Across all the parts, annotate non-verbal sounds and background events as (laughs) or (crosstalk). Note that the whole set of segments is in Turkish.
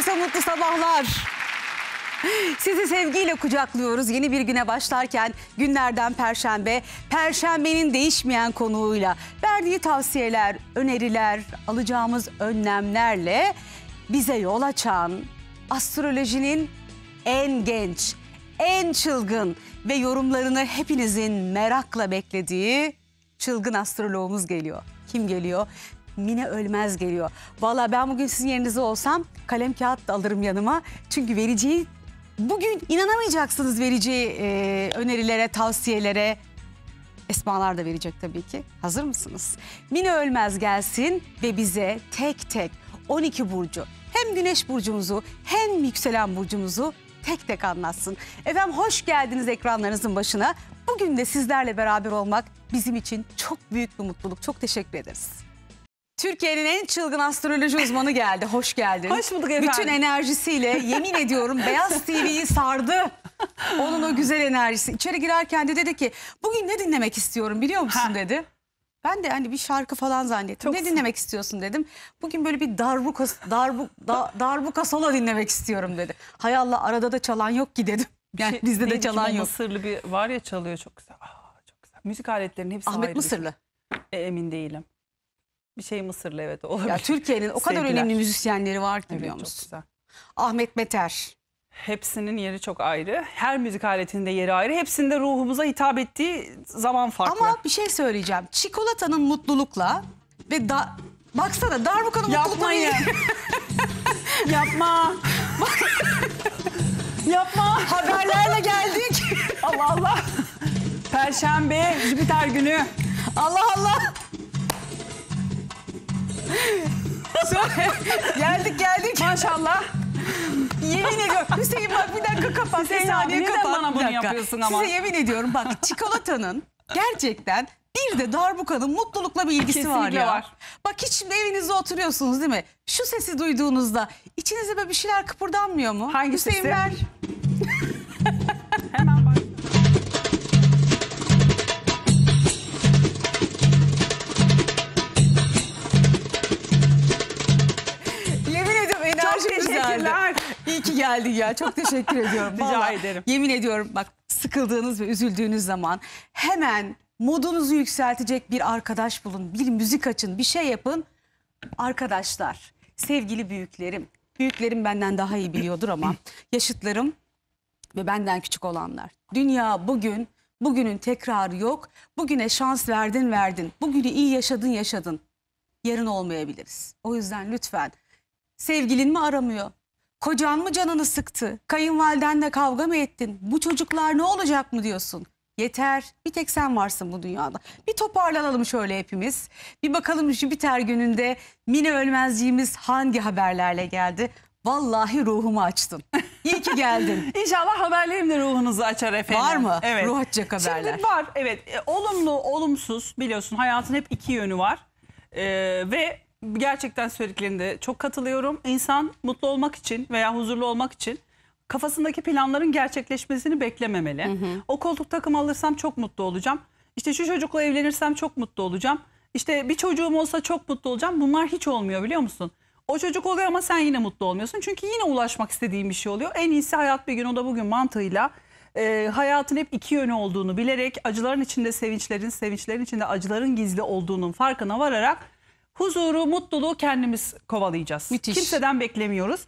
Herkese mutlu sabahlar. Sizi sevgiyle kucaklıyoruz. Yeni bir güne başlarken günlerden perşembe, perşembenin değişmeyen konuğuyla verdiği tavsiyeler, öneriler, alacağımız önlemlerle bize yol açan astrolojinin en genç, en çılgın ve yorumlarını hepinizin merakla beklediği çılgın astroloğumuz geliyor. Kim geliyor? Mine Ölmez geliyor. Valla ben bugün sizin yerinizde olsam kalem kağıt da alırım yanıma. Çünkü vereceği bugün inanamayacaksınız vereceği e, önerilere, tavsiyelere. Esmalar da verecek tabii ki. Hazır mısınız? Mine Ölmez gelsin ve bize tek tek 12 burcu hem güneş burcumuzu hem yükselen burcumuzu tek tek anlatsın. Efendim hoş geldiniz ekranlarınızın başına. Bugün de sizlerle beraber olmak bizim için çok büyük bir mutluluk. Çok teşekkür ederiz. Türkiye'nin en çılgın astroloji uzmanı geldi. Hoş geldin. Hoş bulduk efendim. Bütün enerjisiyle yemin ediyorum (laughs) Beyaz TV'yi sardı. Onun o güzel enerjisi. İçeri girerken de dedi ki bugün ne dinlemek istiyorum biliyor musun dedi. Ben de hani bir şarkı falan zannettim. Çok ne dinlemek istiyorsun dedim. Bugün böyle bir darbuka, Darbuka, da, darbuka solo dinlemek istiyorum dedi. Hay Allah arada da çalan yok ki dedim. Yani şey, bizde de çalan yok. Mısırlı bir var ya çalıyor çok güzel. Aa, çok güzel. Müzik aletlerinin hepsi Ahmet ayrı. Şey. Mısırlı. E, emin değilim. Bir şey Mısırlı evet olabilir. Türkiye'nin o kadar önemli müzisyenleri var ki evet, biliyor musun? Çok güzel. Ahmet Meter. Hepsinin yeri çok ayrı. Her müzik aletinde yeri ayrı. Hepsinde ruhumuza hitap ettiği zaman farklı. Ama bir şey söyleyeceğim. Çikolatanın mutlulukla ve da baksana darbukanın mutlulukla (laughs) Yapma. (laughs) Yapma. Haberlerle geldik. (laughs) Allah Allah. Perşembe, Jüpiter günü. Allah Allah. Sonra geldik geldik. Maşallah. yemin ediyorum. Hüseyin bak bir dakika kapat. Hüseyin bir saniye abi, kapat. Neden bana bunu yapıyorsun ama? Size yemin ediyorum bak çikolatanın gerçekten bir de darbukanın mutlulukla bir ilgisi Kesinlikle var ya. Var. Bak hiç şimdi evinizde oturuyorsunuz değil mi? Şu sesi duyduğunuzda içinizde böyle bir şeyler kıpırdanmıyor mu? Hangi Hüseyin sesi? ver. Teşekkürler. İyi ki geldin ya. Çok teşekkür (laughs) ediyorum. Rica Vallahi, ederim. Yemin ediyorum bak sıkıldığınız ve üzüldüğünüz zaman hemen modunuzu yükseltecek bir arkadaş bulun. Bir müzik açın, bir şey yapın. Arkadaşlar, sevgili büyüklerim. Büyüklerim benden daha iyi biliyordur ama (clears throat) yaşıtlarım ve benden küçük olanlar. Dünya bugün, bugünün tekrarı yok. Bugüne şans verdin verdin. Bugünü iyi yaşadın yaşadın. Yarın olmayabiliriz. O yüzden lütfen sevgilin mi aramıyor? Kocan mı canını sıktı? Kayınvalidenle kavga mı ettin? Bu çocuklar ne olacak mı diyorsun? Yeter. Bir tek sen varsın bu dünyada. Bir toparlanalım şöyle hepimiz. Bir bakalım Jüpiter gününde Mine ölmezliğimiz hangi haberlerle geldi? Vallahi ruhumu açtın. (laughs) İyi ki geldin. (laughs) İnşallah haberlerim de ruhunuzu açar efendim. Var mı? Evet. Ruh açacak haberler. Şimdi var evet. E, olumlu, olumsuz biliyorsun hayatın hep iki yönü var. Ee, ve gerçekten söylediklerinde çok katılıyorum. İnsan mutlu olmak için veya huzurlu olmak için kafasındaki planların gerçekleşmesini beklememeli. Hı hı. O koltuk takım alırsam çok mutlu olacağım. İşte şu çocukla evlenirsem çok mutlu olacağım. İşte bir çocuğum olsa çok mutlu olacağım. Bunlar hiç olmuyor biliyor musun? O çocuk oluyor ama sen yine mutlu olmuyorsun. Çünkü yine ulaşmak istediğin bir şey oluyor. En iyisi hayat bir gün o da bugün mantığıyla e, hayatın hep iki yönü olduğunu bilerek acıların içinde sevinçlerin, sevinçlerin içinde acıların gizli olduğunun farkına vararak huzuru, mutluluğu kendimiz kovalayacağız. Müthiş. Kimseden beklemiyoruz.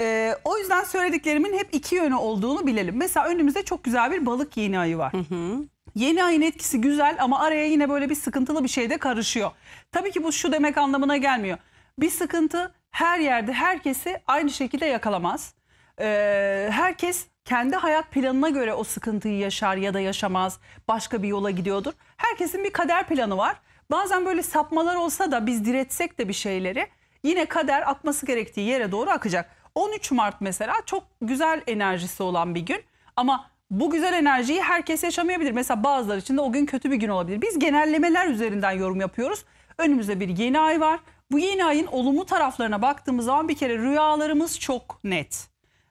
Ee, o yüzden söylediklerimin hep iki yönü olduğunu bilelim. Mesela önümüzde çok güzel bir balık yeni ayı var. Hı hı. Yeni ayın etkisi güzel ama araya yine böyle bir sıkıntılı bir şey de karışıyor. Tabii ki bu şu demek anlamına gelmiyor. Bir sıkıntı her yerde herkesi aynı şekilde yakalamaz. Ee, herkes kendi hayat planına göre o sıkıntıyı yaşar ya da yaşamaz. Başka bir yola gidiyordur. Herkesin bir kader planı var. Bazen böyle sapmalar olsa da biz diretsek de bir şeyleri yine kader akması gerektiği yere doğru akacak. 13 Mart mesela çok güzel enerjisi olan bir gün ama bu güzel enerjiyi herkes yaşamayabilir. Mesela bazıları için de o gün kötü bir gün olabilir. Biz genellemeler üzerinden yorum yapıyoruz. Önümüzde bir yeni ay var. Bu yeni ayın olumlu taraflarına baktığımız zaman bir kere rüyalarımız çok net.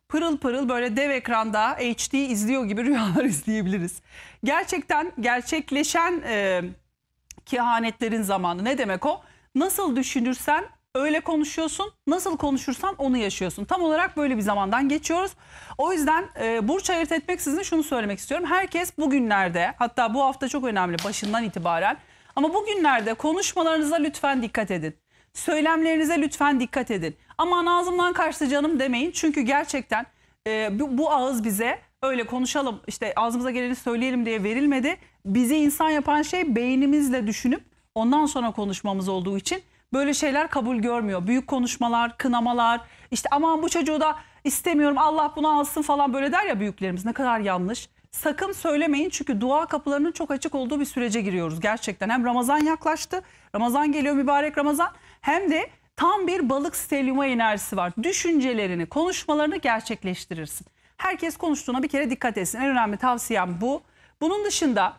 Pırıl pırıl böyle dev ekranda HD izliyor gibi (laughs) rüyalar izleyebiliriz. Gerçekten gerçekleşen... E kehanetlerin zamanı. Ne demek o? Nasıl düşünürsen öyle konuşuyorsun, nasıl konuşursan onu yaşıyorsun. Tam olarak böyle bir zamandan geçiyoruz. O yüzden e, burç ayırt etmek sizin şunu söylemek istiyorum. Herkes bugünlerde, hatta bu hafta çok önemli başından itibaren ama bugünlerde konuşmalarınıza lütfen dikkat edin. Söylemlerinize lütfen dikkat edin. Aman ağzımdan kaçtı canım demeyin. Çünkü gerçekten e, bu, bu ağız bize öyle konuşalım işte ağzımıza geleni söyleyelim diye verilmedi bizi insan yapan şey beynimizle düşünüp ondan sonra konuşmamız olduğu için böyle şeyler kabul görmüyor. Büyük konuşmalar, kınamalar, işte aman bu çocuğu da istemiyorum Allah bunu alsın falan böyle der ya büyüklerimiz ne kadar yanlış. Sakın söylemeyin çünkü dua kapılarının çok açık olduğu bir sürece giriyoruz gerçekten. Hem Ramazan yaklaştı, Ramazan geliyor mübarek Ramazan hem de tam bir balık stelyuma enerjisi var. Düşüncelerini, konuşmalarını gerçekleştirirsin. Herkes konuştuğuna bir kere dikkat etsin. En önemli tavsiyem bu. Bunun dışında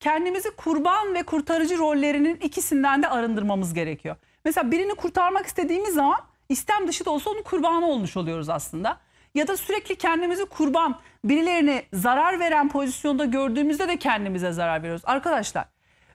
kendimizi kurban ve kurtarıcı rollerinin ikisinden de arındırmamız gerekiyor. Mesela birini kurtarmak istediğimiz zaman istem dışı da olsa onun kurbanı olmuş oluyoruz aslında. Ya da sürekli kendimizi kurban, birilerini zarar veren pozisyonda gördüğümüzde de kendimize zarar veriyoruz. Arkadaşlar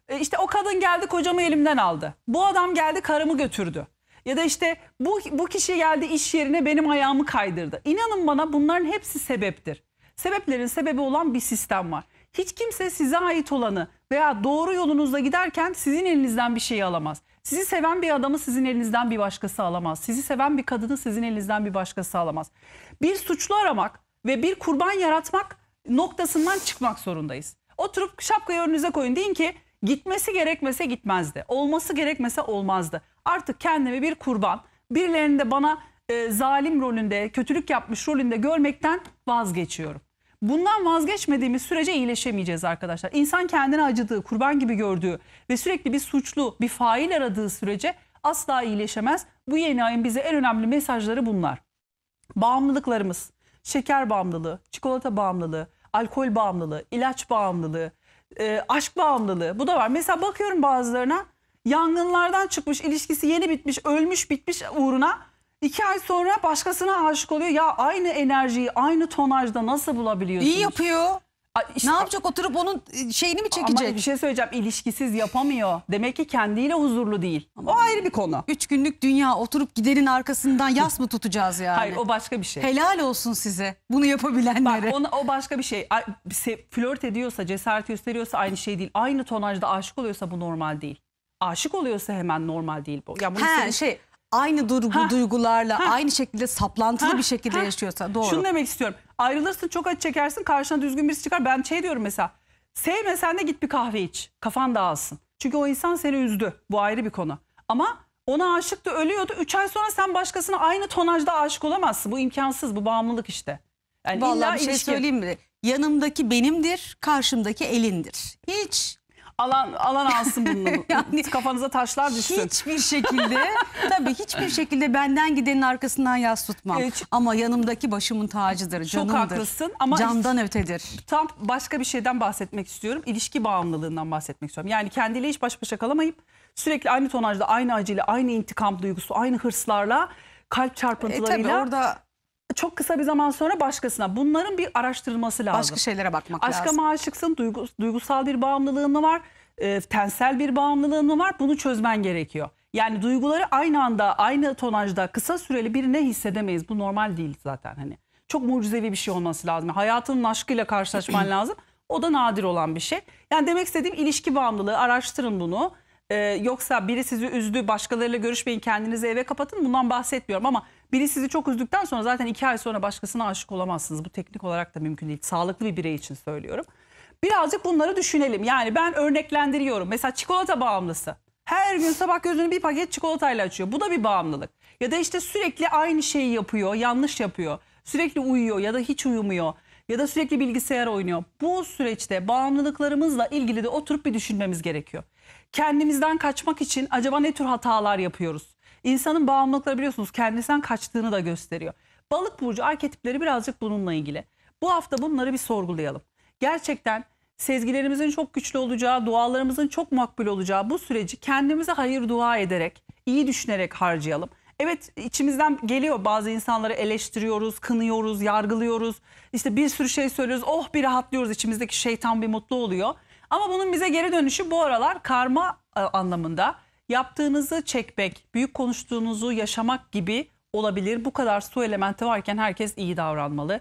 e, işte o kadın geldi kocamı elimden aldı. Bu adam geldi karımı götürdü. Ya da işte bu, bu kişi geldi iş yerine benim ayağımı kaydırdı. İnanın bana bunların hepsi sebeptir. Sebeplerin sebebi olan bir sistem var. Hiç kimse size ait olanı veya doğru yolunuzda giderken sizin elinizden bir şeyi alamaz. Sizi seven bir adamı sizin elinizden bir başkası alamaz. Sizi seven bir kadını sizin elinizden bir başkası alamaz. Bir suçlu aramak ve bir kurban yaratmak noktasından çıkmak zorundayız. Oturup şapkayı önünüze koyun. Deyin ki gitmesi gerekmese gitmezdi. Olması gerekmese olmazdı. Artık kendimi bir kurban, birilerini de bana e, zalim rolünde, kötülük yapmış rolünde görmekten vazgeçiyorum. Bundan vazgeçmediğimiz sürece iyileşemeyeceğiz arkadaşlar. İnsan kendini acıdığı, kurban gibi gördüğü ve sürekli bir suçlu, bir fail aradığı sürece asla iyileşemez. Bu yeni ayın bize en önemli mesajları bunlar. Bağımlılıklarımız, şeker bağımlılığı, çikolata bağımlılığı, alkol bağımlılığı, ilaç bağımlılığı, e, aşk bağımlılığı bu da var. Mesela bakıyorum bazılarına yangınlardan çıkmış, ilişkisi yeni bitmiş, ölmüş bitmiş uğruna İki ay sonra başkasına aşık oluyor. Ya aynı enerjiyi aynı tonajda nasıl bulabiliyorsun? İyi yapıyor. Ay ne yapacak oturup onun e, şeyini mi çekecek? Ama bir şey söyleyeceğim ilişkisiz yapamıyor. Demek ki kendiyle huzurlu değil. O ayrı bir konu. Üç günlük dünya oturup giderin arkasından yas mı tutacağız yani? Hayır o başka bir şey. Helal olsun size bunu Bak, yapabilenlere. ona, o başka bir şey. Flört ediyorsa, cesaret gösteriyorsa aynı şey değil. Aynı tonajda aşık oluyorsa bu normal değil. Aşık oluyorsa hemen normal değil bu. Ya bunu He, senin- şey aynı durgu, duygularla ha, aynı şekilde saplantılı ha, bir şekilde ha. yaşıyorsa doğru. Şunu demek istiyorum. Ayrılırsın çok acı çekersin karşına düzgün birisi çıkar. Ben şey diyorum mesela sevmesen de git bir kahve iç kafan dağılsın. Çünkü o insan seni üzdü bu ayrı bir konu. Ama ona aşıktı ölüyordu. Üç ay sonra sen başkasına aynı tonajda aşık olamazsın. Bu imkansız bu bağımlılık işte. Yani Vallahi bir şey ilişki... söyleyeyim mi? Yanımdaki benimdir, karşımdaki elindir. Hiç alan alan alsın bunu. (laughs) yani, Kafanıza taşlar düşsün. Hiçbir şekilde tabii hiçbir şekilde benden gidenin arkasından yas tutmam. Evet. Ama yanımdaki başımın tacıdır, Çok canımdır. Çok haklısın ama candan ötedir. Tam başka bir şeyden bahsetmek istiyorum. İlişki bağımlılığından bahsetmek istiyorum. Yani kendiyle hiç baş başa kalamayıp sürekli aynı tonajda, aynı acıyla, aynı intikam duygusu, aynı hırslarla kalp çarpıntılarıyla e, tabii orada çok kısa bir zaman sonra başkasına. Bunların bir araştırılması lazım. Başka şeylere bakmak Aşka lazım. Aşka mı aşıksın? duygusal bir bağımlılığın mı var? E, tensel bir bağımlılığın mı var? Bunu çözmen gerekiyor. Yani duyguları aynı anda, aynı tonajda kısa süreli birine hissedemeyiz. Bu normal değil zaten hani. Çok mucizevi bir şey olması lazım. Hayatının aşkıyla karşılaşman (clears throat) lazım. O da nadir olan bir şey. Yani demek istediğim ilişki bağımlılığı araştırın bunu. Ee, yoksa biri sizi üzdü başkalarıyla görüşmeyin kendinizi eve kapatın bundan bahsetmiyorum ama biri sizi çok üzdükten sonra zaten iki ay sonra başkasına aşık olamazsınız. Bu teknik olarak da mümkün değil. Sağlıklı bir birey için söylüyorum. Birazcık bunları düşünelim. Yani ben örneklendiriyorum. Mesela çikolata bağımlısı. Her gün sabah gözünü bir paket çikolatayla açıyor. Bu da bir bağımlılık. Ya da işte sürekli aynı şeyi yapıyor, yanlış yapıyor. Sürekli uyuyor ya da hiç uyumuyor ya da sürekli bilgisayar oynuyor. Bu süreçte bağımlılıklarımızla ilgili de oturup bir düşünmemiz gerekiyor. Kendimizden kaçmak için acaba ne tür hatalar yapıyoruz? İnsanın bağımlılıkları biliyorsunuz kendisinden kaçtığını da gösteriyor. Balık burcu arketipleri birazcık bununla ilgili. Bu hafta bunları bir sorgulayalım. Gerçekten sezgilerimizin çok güçlü olacağı, dualarımızın çok makbul olacağı bu süreci kendimize hayır dua ederek, iyi düşünerek harcayalım. Evet içimizden geliyor bazı insanları eleştiriyoruz, kınıyoruz, yargılıyoruz. İşte bir sürü şey söylüyoruz. Oh bir rahatlıyoruz içimizdeki şeytan bir mutlu oluyor. Ama bunun bize geri dönüşü bu aralar karma e, anlamında. Yaptığınızı çekmek, büyük konuştuğunuzu yaşamak gibi olabilir. Bu kadar su elementi varken herkes iyi davranmalı.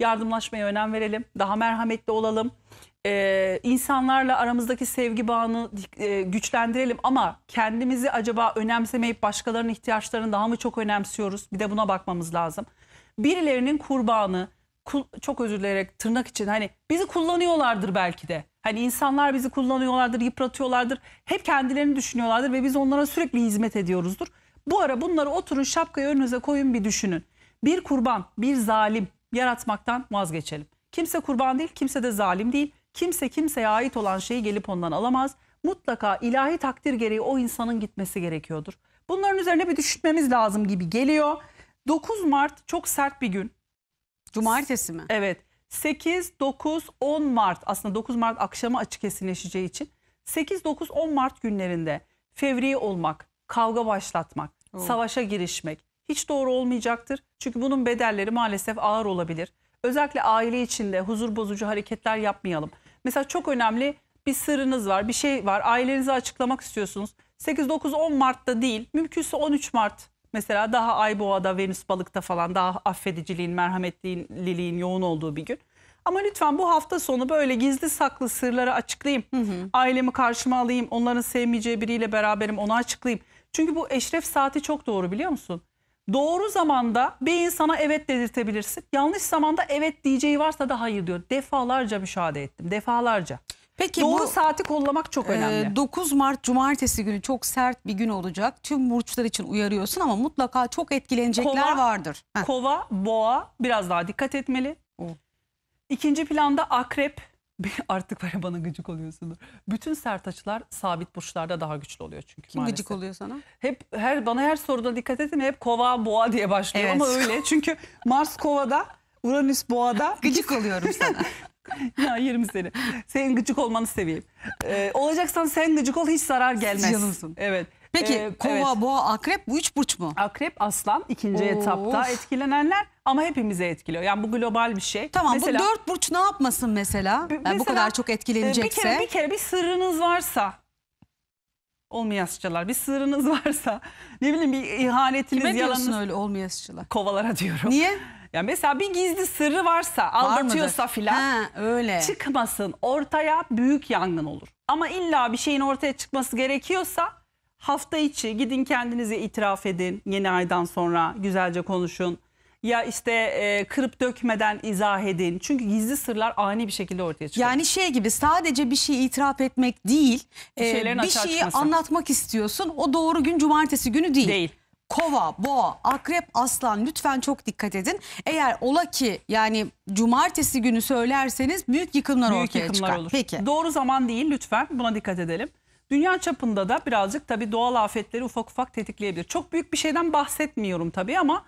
Yardımlaşmaya önem verelim, daha merhametli olalım e, insanlarla aramızdaki sevgi bağını e, güçlendirelim ama kendimizi acaba önemsemeyip başkalarının ihtiyaçlarını daha mı çok önemsiyoruz? Bir de buna bakmamız lazım. Birilerinin kurbanı, çok özür dileyerek tırnak için hani bizi kullanıyorlardır belki de. Hani insanlar bizi kullanıyorlardır, yıpratıyorlardır. Hep kendilerini düşünüyorlardır ve biz onlara sürekli hizmet ediyoruzdur. Bu ara bunları oturun şapkayı önünüze koyun bir düşünün. Bir kurban, bir zalim yaratmaktan vazgeçelim. Kimse kurban değil, kimse de zalim değil. Kimse kimseye ait olan şeyi gelip ondan alamaz. Mutlaka ilahi takdir gereği o insanın gitmesi gerekiyordur. Bunların üzerine bir düşünmemiz lazım gibi geliyor. 9 Mart çok sert bir gün. Cumartesi mi? Evet. 8, 9, 10 Mart aslında 9 Mart akşamı açık kesinleşeceği için 8, 9, 10 Mart günlerinde fevri olmak, kavga başlatmak, Oo. savaşa girişmek hiç doğru olmayacaktır. Çünkü bunun bedelleri maalesef ağır olabilir. Özellikle aile içinde huzur bozucu hareketler yapmayalım. Mesela çok önemli bir sırrınız var, bir şey var. ailenizi açıklamak istiyorsunuz. 8, 9, 10 Mart'ta değil, mümkünse 13 Mart mesela daha Ayboğa'da, Venüs Balık'ta falan daha affediciliğin, merhametliliğin yoğun olduğu bir gün. Ama lütfen bu hafta sonu böyle gizli saklı sırları açıklayayım. Hı hı. Ailemi karşıma alayım, onların sevmeyeceği biriyle beraberim, onu açıklayayım. Çünkü bu eşref saati çok doğru biliyor musun? Doğru zamanda bir insana evet dedirtebilirsin. Yanlış zamanda evet diyeceği varsa da hayır diyor. Defalarca müşahede ettim. Defalarca. Peki Doğru bu, saati kullanmak çok e, önemli. E, 9 Mart Cumartesi günü çok sert bir gün olacak. Tüm burçlar için uyarıyorsun ama mutlaka çok etkilenecekler kova, vardır. Heh. Kova, boğa biraz daha dikkat etmeli. Oh. İkinci planda akrep, (laughs) artık böyle bana gıcık oluyorsunuz. Bütün sert açılar sabit burçlarda daha güçlü oluyor çünkü Kim maalesef. gıcık oluyor sana? Hep her bana her soruda dikkat edin hep kova boğa diye başlıyor Evet. ama öyle. Çünkü Mars kovada, Uranüs boğada. (laughs) Gıcık oluyorum sana. (laughs) ya yerim seni. Senin gıcık olmanı seveyim. Ee, olacaksan sen gıcık ol hiç zarar gelmez. Canımsın. Evet. Peki Ee, kova, evet. boğa, akrep bu üç burç mu? Akrep, aslan ikinci Of. etapta etkilenenler ama hepimize etkiliyor. Yani bu global bir şey. Tamam bu dört burç ne yapmasın mesela? Yani bu kadar e, çok etkilenecekse. Bir kere, bir kere bir sırrınız varsa olmayasçılar bir sırrınız (laughs) varsa ne bileyim bir ihanetiniz Kime diyorsun yalanınız öyle olmayasıcılar? kovalara diyorum. Niye? Ya mesela bir gizli sırrı varsa Var mıdır? aldatıyorsa filan öyle. çıkmasın ortaya büyük yangın olur. Ama illa bir şeyin ortaya çıkması gerekiyorsa Hafta içi gidin kendinize itiraf edin. Yeni aydan sonra güzelce konuşun. Ya işte e, kırıp dökmeden izah edin. Çünkü gizli sırlar ani bir şekilde ortaya çıkıyor. Yani şey gibi sadece bir şeyi itiraf etmek değil. Bir e, bir şeyi çıkması. anlatmak istiyorsun. O doğru gün cumartesi günü değil. Değil. Kova, boğa, akrep, aslan lütfen çok dikkat edin. Eğer ola ki yani cumartesi günü söylerseniz büyük yıkımlar Büyük ortaya yıkımlar çıkar. olur. Peki. Doğru zaman değil lütfen buna dikkat edelim. Dünya çapında da birazcık tabii doğal afetleri ufak ufak tetikleyebilir. Çok büyük bir şeyden bahsetmiyorum tabii ama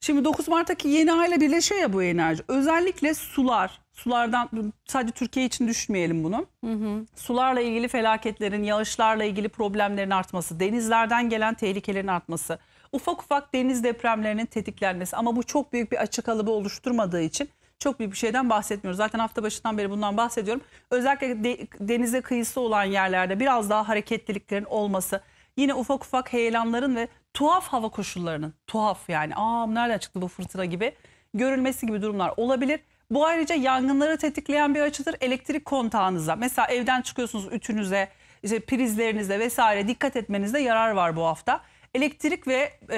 şimdi 9 Mart'taki yeni hale birleşiyor ya bu enerji. Özellikle sular, sulardan sadece Türkiye için düşünmeyelim bunu. Hı hı. Sularla ilgili felaketlerin, yağışlarla ilgili problemlerin artması, denizlerden gelen tehlikelerin artması, ufak ufak deniz depremlerinin tetiklenmesi ama bu çok büyük bir açık alıbı oluşturmadığı için çok büyük bir şeyden bahsetmiyoruz. Zaten hafta başından beri bundan bahsediyorum. Özellikle de, denize kıyısı olan yerlerde biraz daha hareketliliklerin olması, yine ufak ufak heyelanların ve tuhaf hava koşullarının, tuhaf yani aa nereden çıktı bu fırtına gibi görülmesi gibi durumlar olabilir. Bu ayrıca yangınları tetikleyen bir açıdır. Elektrik kontağınıza, mesela evden çıkıyorsunuz ütünüze, işte prizlerinize vesaire dikkat etmenizde yarar var bu hafta elektrik ve e,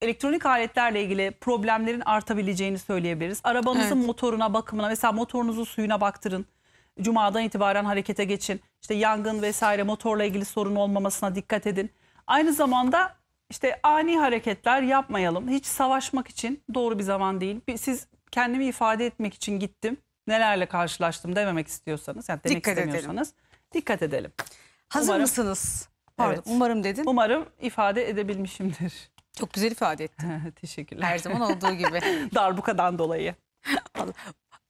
elektronik aletlerle ilgili problemlerin artabileceğini söyleyebiliriz. Arabanızın evet. motoruna, bakımına mesela motorunuzu suyuna baktırın. Cuma'dan itibaren harekete geçin. İşte yangın vesaire motorla ilgili sorun olmamasına dikkat edin. Aynı zamanda işte ani hareketler yapmayalım. Hiç savaşmak için doğru bir zaman değil. Siz kendimi ifade etmek için gittim. Nelerle karşılaştım dememek istiyorsanız, yani demek dikkat istemiyorsanız edelim. dikkat edelim. Hazır Umarım... mısınız? Pardon, Evet. umarım dedin. Umarım ifade edebilmişimdir. Çok güzel ifade ettin. (laughs) Teşekkürler. Her zaman olduğu gibi. (laughs) Darbukadan dolayı.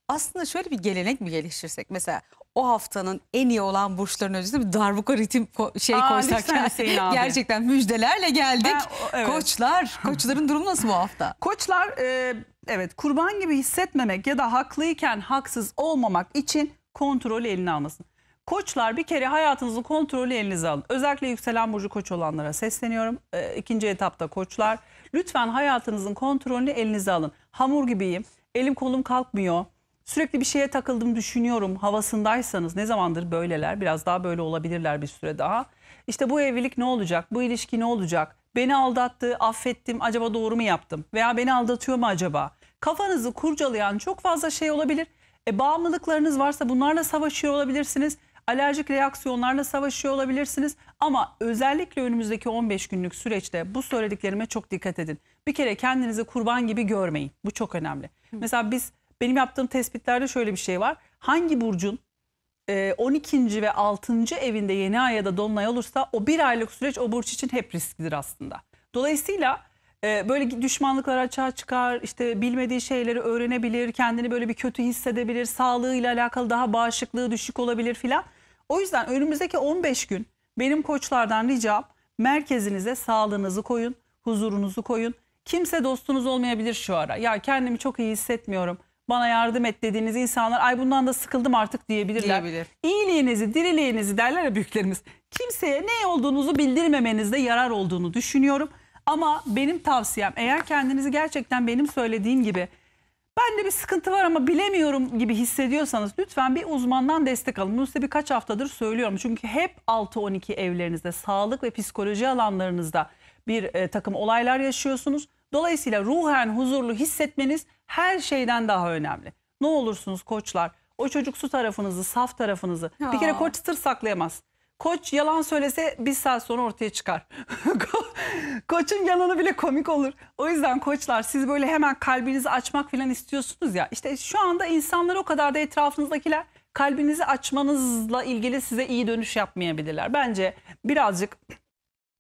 Aslında şöyle bir gelenek mi geliştirsek? Mesela o haftanın en iyi olan burçların öncesinde bir darbuka ritim ko- şey Aa, koysak. Gerçekten müjdelerle geldik. Ha, evet. Koçlar, (laughs) koçların durumu nasıl bu hafta? Koçlar e, evet kurban gibi hissetmemek ya da haklıyken haksız olmamak için kontrolü eline almasın. Koçlar bir kere hayatınızın kontrolü elinize alın. Özellikle yükselen burcu koç olanlara sesleniyorum. E, ikinci etapta koçlar. Lütfen hayatınızın kontrolünü elinize alın. Hamur gibiyim. Elim kolum kalkmıyor. Sürekli bir şeye takıldım düşünüyorum havasındaysanız ne zamandır böyleler biraz daha böyle olabilirler bir süre daha. İşte bu evlilik ne olacak bu ilişki ne olacak beni aldattı affettim acaba doğru mu yaptım veya beni aldatıyor mu acaba kafanızı kurcalayan çok fazla şey olabilir. E, bağımlılıklarınız varsa bunlarla savaşıyor olabilirsiniz alerjik reaksiyonlarla savaşıyor olabilirsiniz. Ama özellikle önümüzdeki 15 günlük süreçte bu söylediklerime çok dikkat edin. Bir kere kendinizi kurban gibi görmeyin. Bu çok önemli. Hı. Mesela biz benim yaptığım tespitlerde şöyle bir şey var. Hangi burcun 12. E, ve 6. evinde yeni ay ya da dolunay olursa o bir aylık süreç o burç için hep risklidir aslında. Dolayısıyla e, böyle düşmanlıklar açığa çıkar, işte bilmediği şeyleri öğrenebilir, kendini böyle bir kötü hissedebilir, sağlığıyla alakalı daha bağışıklığı düşük olabilir filan. O yüzden önümüzdeki 15 gün benim koçlardan ricam merkezinize sağlığınızı koyun, huzurunuzu koyun. Kimse dostunuz olmayabilir şu ara. Ya kendimi çok iyi hissetmiyorum. Bana yardım et dediğiniz insanlar ay bundan da sıkıldım artık diyebilirler. Diyebilir. İyiliğinizi, diriliğinizi derler ya büyüklerimiz. Kimseye ne olduğunuzu bildirmemenizde yarar olduğunu düşünüyorum. Ama benim tavsiyem eğer kendinizi gerçekten benim söylediğim gibi ben de bir sıkıntı var ama bilemiyorum gibi hissediyorsanız lütfen bir uzmandan destek alın. Bunu size birkaç haftadır söylüyorum. Çünkü hep 6-12 evlerinizde, sağlık ve psikoloji alanlarınızda bir e, takım olaylar yaşıyorsunuz. Dolayısıyla ruhen huzurlu hissetmeniz her şeyden daha önemli. Ne olursunuz koçlar, o çocuksu tarafınızı, saf tarafınızı. Ya. Bir kere koç sır saklayamaz. Koç yalan söylese bir saat sonra ortaya çıkar. (laughs) Koçun yalanı bile komik olur. O yüzden koçlar siz böyle hemen kalbinizi açmak falan istiyorsunuz ya. İşte şu anda insanlar o kadar da etrafınızdakiler kalbinizi açmanızla ilgili size iyi dönüş yapmayabilirler. Bence birazcık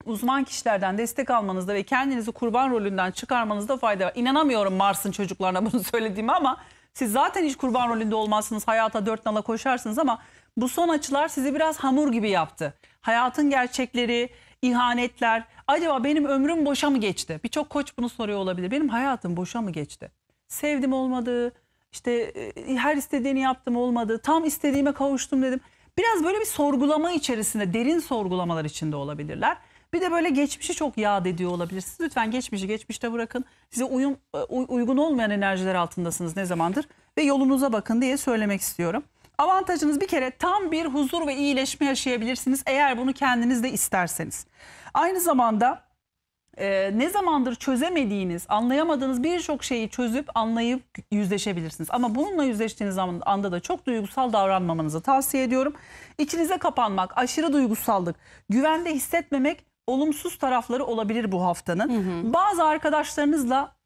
uzman kişilerden destek almanızda ve kendinizi kurban rolünden çıkarmanızda fayda var. İnanamıyorum Mars'ın çocuklarına bunu (laughs) söylediğimi ama siz zaten hiç kurban rolünde olmazsınız. Hayata dört nala koşarsınız ama bu son açılar sizi biraz hamur gibi yaptı. Hayatın gerçekleri, ihanetler. Acaba benim ömrüm boşa mı geçti? Birçok koç bunu soruyor olabilir. Benim hayatım boşa mı geçti? Sevdim olmadı, İşte e, her istediğini yaptım olmadı, tam istediğime kavuştum dedim. Biraz böyle bir sorgulama içerisinde, derin sorgulamalar içinde olabilirler. Bir de böyle geçmişi çok yad ediyor olabilirsiniz. Lütfen geçmişi geçmişte bırakın. Size uyum, e, uygun olmayan enerjiler altındasınız ne zamandır ve yolunuza bakın diye söylemek istiyorum. Avantajınız bir kere tam bir huzur ve iyileşme yaşayabilirsiniz eğer bunu kendiniz de isterseniz. Aynı zamanda e, ne zamandır çözemediğiniz, anlayamadığınız birçok şeyi çözüp anlayıp yüzleşebilirsiniz. Ama bununla yüzleştiğiniz anda da çok duygusal davranmamanızı tavsiye ediyorum. İçinize kapanmak, aşırı duygusallık, güvende hissetmemek olumsuz tarafları olabilir bu haftanın. Hı hı. Bazı arkadaşlarınızla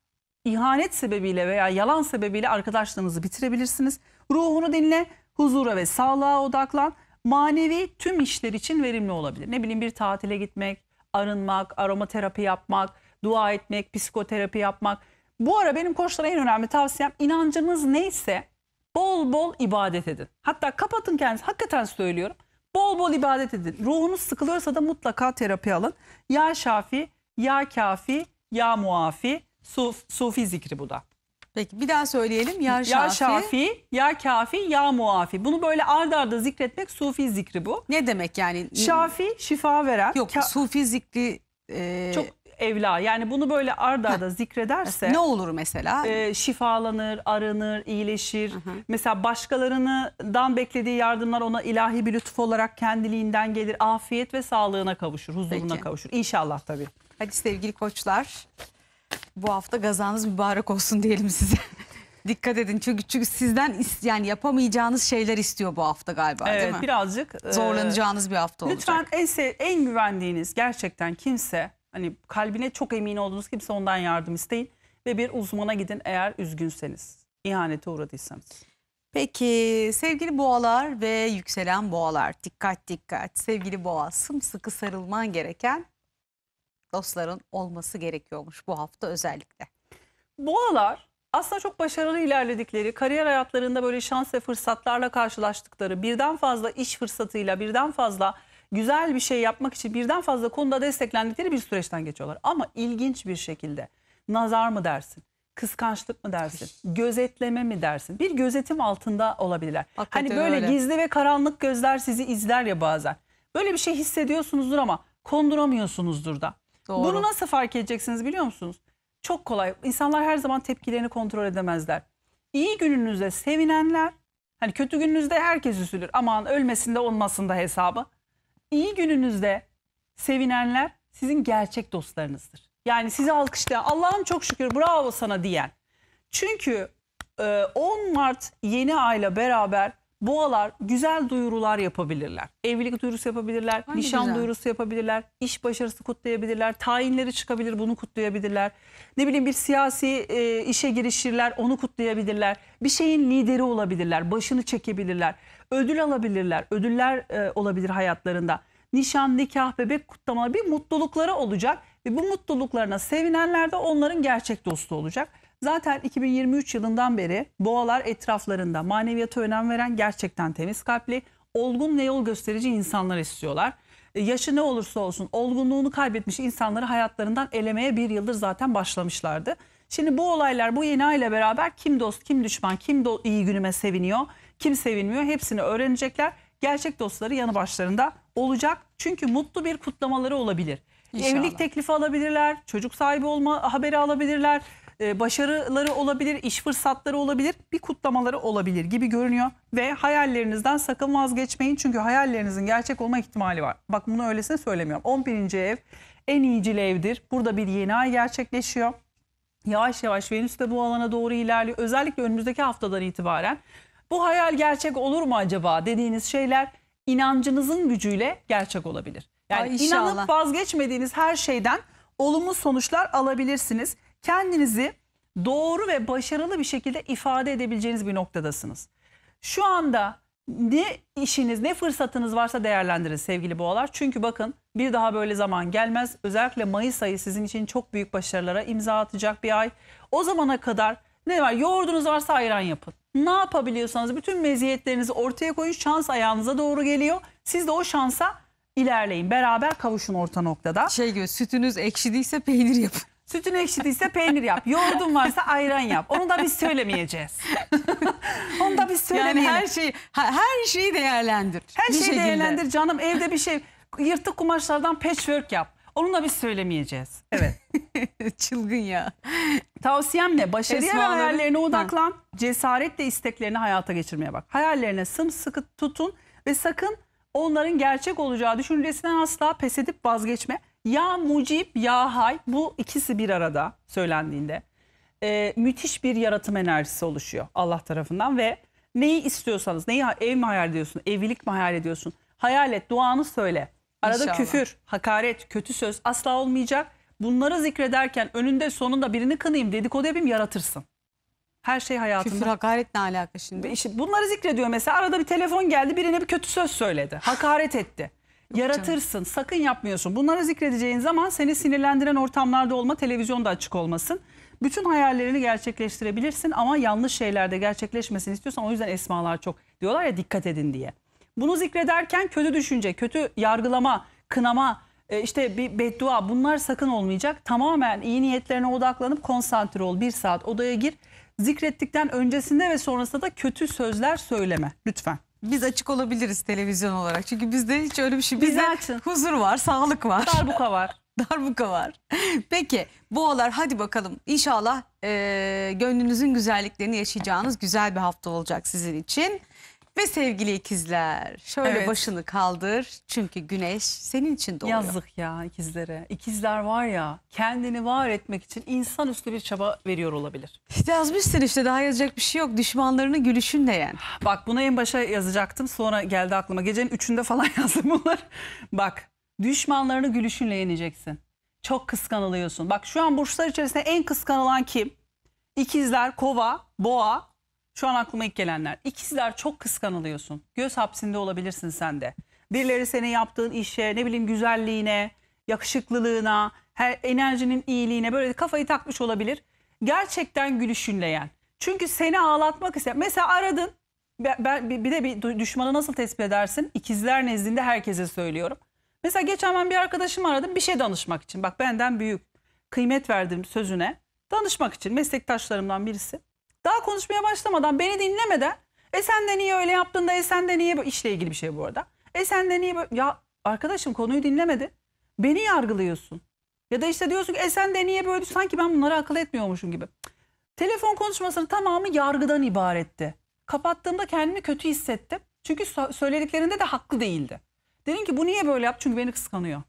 ihanet sebebiyle veya yalan sebebiyle arkadaşlığınızı bitirebilirsiniz. Ruhunu dinle, huzura ve sağlığa odaklan. Manevi tüm işler için verimli olabilir. Ne bileyim bir tatile gitmek, arınmak, aromaterapi yapmak, dua etmek, psikoterapi yapmak. Bu ara benim koçlara en önemli tavsiyem inancınız neyse bol bol ibadet edin. Hatta kapatın kendinizi hakikaten söylüyorum. Bol bol ibadet edin. Ruhunuz sıkılıyorsa da mutlaka terapi alın. Ya Şafi, Ya Kafi, Ya Muafi, Suf, Sufi zikri bu da. Peki bir daha söyleyelim. Ya şafi, ya, şafi, ya kafi, ya muafi. Bunu böyle ard arda zikretmek sufi zikri bu. Ne demek yani? Şafi şifa veren. Yok sufi zikri... E... Çok evla. Yani bunu böyle arda arda zikrederse ne olur mesela? E, şifalanır, arınır, iyileşir. Hı hı. Mesela başkalarından beklediği yardımlar ona ilahi bir lütuf olarak kendiliğinden gelir. Afiyet ve sağlığına kavuşur, huzuruna Peki. kavuşur. İnşallah tabii. Hadi sevgili koçlar bu hafta gazanız mübarek olsun diyelim size. (laughs) Dikkat edin çünkü çünkü sizden yani yapamayacağınız şeyler istiyor bu hafta galiba evet, değil mi? birazcık. E, Zorlanacağınız e, bir hafta olacak. Lütfen en, en güvendiğiniz gerçekten kimse hani kalbine çok emin olduğunuz kimse ondan yardım isteyin ve bir uzmana gidin eğer üzgünseniz, ihanete uğradıysanız. Peki sevgili boğalar ve yükselen boğalar dikkat dikkat sevgili boğa sımsıkı sarılman gereken dostların olması gerekiyormuş bu hafta özellikle. Boğalar aslında çok başarılı ilerledikleri, kariyer hayatlarında böyle şans ve fırsatlarla karşılaştıkları, birden fazla iş fırsatıyla, birden fazla güzel bir şey yapmak için birden fazla konuda desteklendikleri bir süreçten geçiyorlar. Ama ilginç bir şekilde nazar mı dersin? Kıskançlık mı dersin? Gözetleme mi dersin? Bir gözetim altında olabilirler. Hani Hakikaten hani böyle öyle. gizli ve karanlık gözler sizi izler ya bazen. Böyle bir şey hissediyorsunuzdur ama konduramıyorsunuzdur da. Doğru. Bunu nasıl fark edeceksiniz biliyor musunuz? Çok kolay. İnsanlar her zaman tepkilerini kontrol edemezler. İyi gününüzde sevinenler, hani kötü gününüzde herkes üzülür. Aman ölmesinde olmasında hesabı. İyi gününüzde sevinenler sizin gerçek dostlarınızdır. Yani sizi alkışlayan, Allah'ım çok şükür bravo sana diyen. Çünkü 10 e, Mart yeni ayla beraber boğalar güzel duyurular yapabilirler. Evlilik duyurusu yapabilirler, Aynı nişan güzel. duyurusu yapabilirler, iş başarısı kutlayabilirler, tayinleri çıkabilir bunu kutlayabilirler. Ne bileyim bir siyasi e, işe girişirler onu kutlayabilirler. Bir şeyin lideri olabilirler, başını çekebilirler, ödül alabilirler, ödüller e, olabilir hayatlarında. Nişan, nikah, bebek kutlamaları bir mutlulukları olacak ve bu mutluluklarına sevinenler de onların gerçek dostu olacak. Zaten 2023 yılından beri boğalar etraflarında maneviyata önem veren gerçekten temiz kalpli, olgun ve yol gösterici insanlar istiyorlar. E, yaşı ne olursa olsun olgunluğunu kaybetmiş insanları hayatlarından elemeye bir yıldır zaten başlamışlardı. Şimdi bu olaylar bu yeni aile beraber kim dost kim düşman kim do iyi günüme seviniyor kim sevinmiyor hepsini öğrenecekler. Gerçek dostları yanı başlarında olacak çünkü mutlu bir kutlamaları olabilir. İnşallah. Evlilik teklifi alabilirler, çocuk sahibi olma haberi alabilirler. E, başarıları olabilir, iş fırsatları olabilir, bir kutlamaları olabilir gibi görünüyor. Ve hayallerinizden sakın vazgeçmeyin çünkü hayallerinizin gerçek olma ihtimali var. Bak bunu öylesine söylemiyorum. 11. ev en iyicil evdir. Burada bir yeni ay gerçekleşiyor. Yavaş yavaş Venüs de bu alana doğru ilerliyor. Özellikle önümüzdeki haftadan itibaren bu hayal gerçek olur mu acaba dediğiniz şeyler inancınızın gücüyle gerçek olabilir. Yani Ay inanıp vazgeçmediğiniz her şeyden olumlu sonuçlar alabilirsiniz kendinizi doğru ve başarılı bir şekilde ifade edebileceğiniz bir noktadasınız. Şu anda ne işiniz ne fırsatınız varsa değerlendirin sevgili boğalar. Çünkü bakın bir daha böyle zaman gelmez. Özellikle Mayıs ayı sizin için çok büyük başarılara imza atacak bir ay. O zamana kadar ne var yoğurdunuz varsa ayran yapın. Ne yapabiliyorsanız bütün meziyetlerinizi ortaya koyun. Şans ayağınıza doğru geliyor. Siz de o şansa ilerleyin. Beraber kavuşun orta noktada. Şey gibi sütünüz ekşidiyse peynir yapın. Sütün ekşidiyse peynir yap. Yoğurdun varsa ayran yap. Onu da biz söylemeyeceğiz. (laughs) Onu da biz söylemeyelim. Yani her şeyi, her şeyi değerlendir. Her şeyi şekilde. değerlendir canım. Evde bir şey yırtık kumaşlardan patchwork yap. Onu da biz söylemeyeceğiz. Evet. (laughs) Çılgın ya. Tavsiyem ne? Başarıya ve hayallerine odaklan. Ha. Cesaretle isteklerini hayata geçirmeye bak. Hayallerine sımsıkı tutun ve sakın onların gerçek olacağı düşüncesinden asla pes edip vazgeçme. Ya mucip ya hay bu ikisi bir arada söylendiğinde e, müthiş bir yaratım enerjisi oluşuyor Allah tarafından ve neyi istiyorsanız neyi ev mi hayal ediyorsun evlilik mi hayal ediyorsun hayal et duanı söyle. Arada İnşallah. küfür, hakaret, kötü söz asla olmayacak. Bunları zikrederken önünde sonunda birini kınayım dedikodu yapayım yaratırsın. Her şey hayatında. Küfür hakaret ne alaka şimdi? İşte bunları zikrediyor mesela arada bir telefon geldi birine bir kötü söz söyledi. Hakaret etti. Şey yaratırsın. Canım. Sakın yapmıyorsun. Bunları zikredeceğin zaman seni sinirlendiren ortamlarda olma, televizyonda açık olmasın. Bütün hayallerini gerçekleştirebilirsin ama yanlış şeylerde gerçekleşmesini istiyorsan o yüzden esmalar çok diyorlar ya dikkat edin diye. Bunu zikrederken kötü düşünce, kötü yargılama, kınama, e, işte bir beddua bunlar sakın olmayacak. Tamamen iyi niyetlerine odaklanıp konsantre ol. Bir saat odaya gir. Zikrettikten öncesinde ve sonrasında da kötü sözler söyleme lütfen biz açık olabiliriz televizyon olarak. Çünkü bizde hiç öyle bir şey. Bizde açın. huzur var, sağlık var. Darbuka var. (laughs) Darbuka var. Peki boğalar hadi bakalım İnşallah e, gönlünüzün güzelliklerini yaşayacağınız güzel bir hafta olacak sizin için. Ve sevgili ikizler şöyle Evet. başını kaldır çünkü güneş senin için doğuyor. Yazık ya ikizlere. İkizler var ya kendini var etmek için insanüstü bir çaba veriyor olabilir. Yazmışsın işte daha yazacak bir şey yok düşmanlarını gülüşünle yen. Bak bunu en başa yazacaktım sonra geldi aklıma. Gecenin üçünde falan (laughs) yazdım bunlar. Bak düşmanlarını gülüşünle yeneceksin. Çok kıskanılıyorsun. Bak şu an burçlar içerisinde en kıskanılan kim? İkizler, kova, boğa, şu an aklıma ilk gelenler. İkizler çok kıskanılıyorsun. Göz hapsinde olabilirsin sen de. Birileri senin yaptığın işe, ne bileyim güzelliğine, yakışıklılığına, her enerjinin iyiliğine böyle kafayı takmış olabilir. Gerçekten gülüşünleyen. Çünkü seni ağlatmak ister Mesela aradın. Ben, bir de bir düşmanı nasıl tespit edersin? İkizler nezdinde herkese söylüyorum. Mesela geçen ben bir arkadaşımı aradım bir şey danışmak için. Bak benden büyük. Kıymet verdim sözüne. Danışmak için meslektaşlarımdan birisi. Daha konuşmaya başlamadan beni dinlemeden e sen de niye öyle yaptın da e sen de niye işle ilgili bir şey bu arada. E sen de niye böyle ya arkadaşım konuyu dinlemedi. Beni yargılıyorsun. Ya da işte diyorsun ki e sen de niye böyle sanki ben bunları akıl etmiyormuşum gibi. Telefon konuşmasının tamamı yargıdan ibaretti. Kapattığımda kendimi kötü hissettim. Çünkü söylediklerinde de haklı değildi. Dedim ki bu niye böyle yap? Çünkü beni kıskanıyor.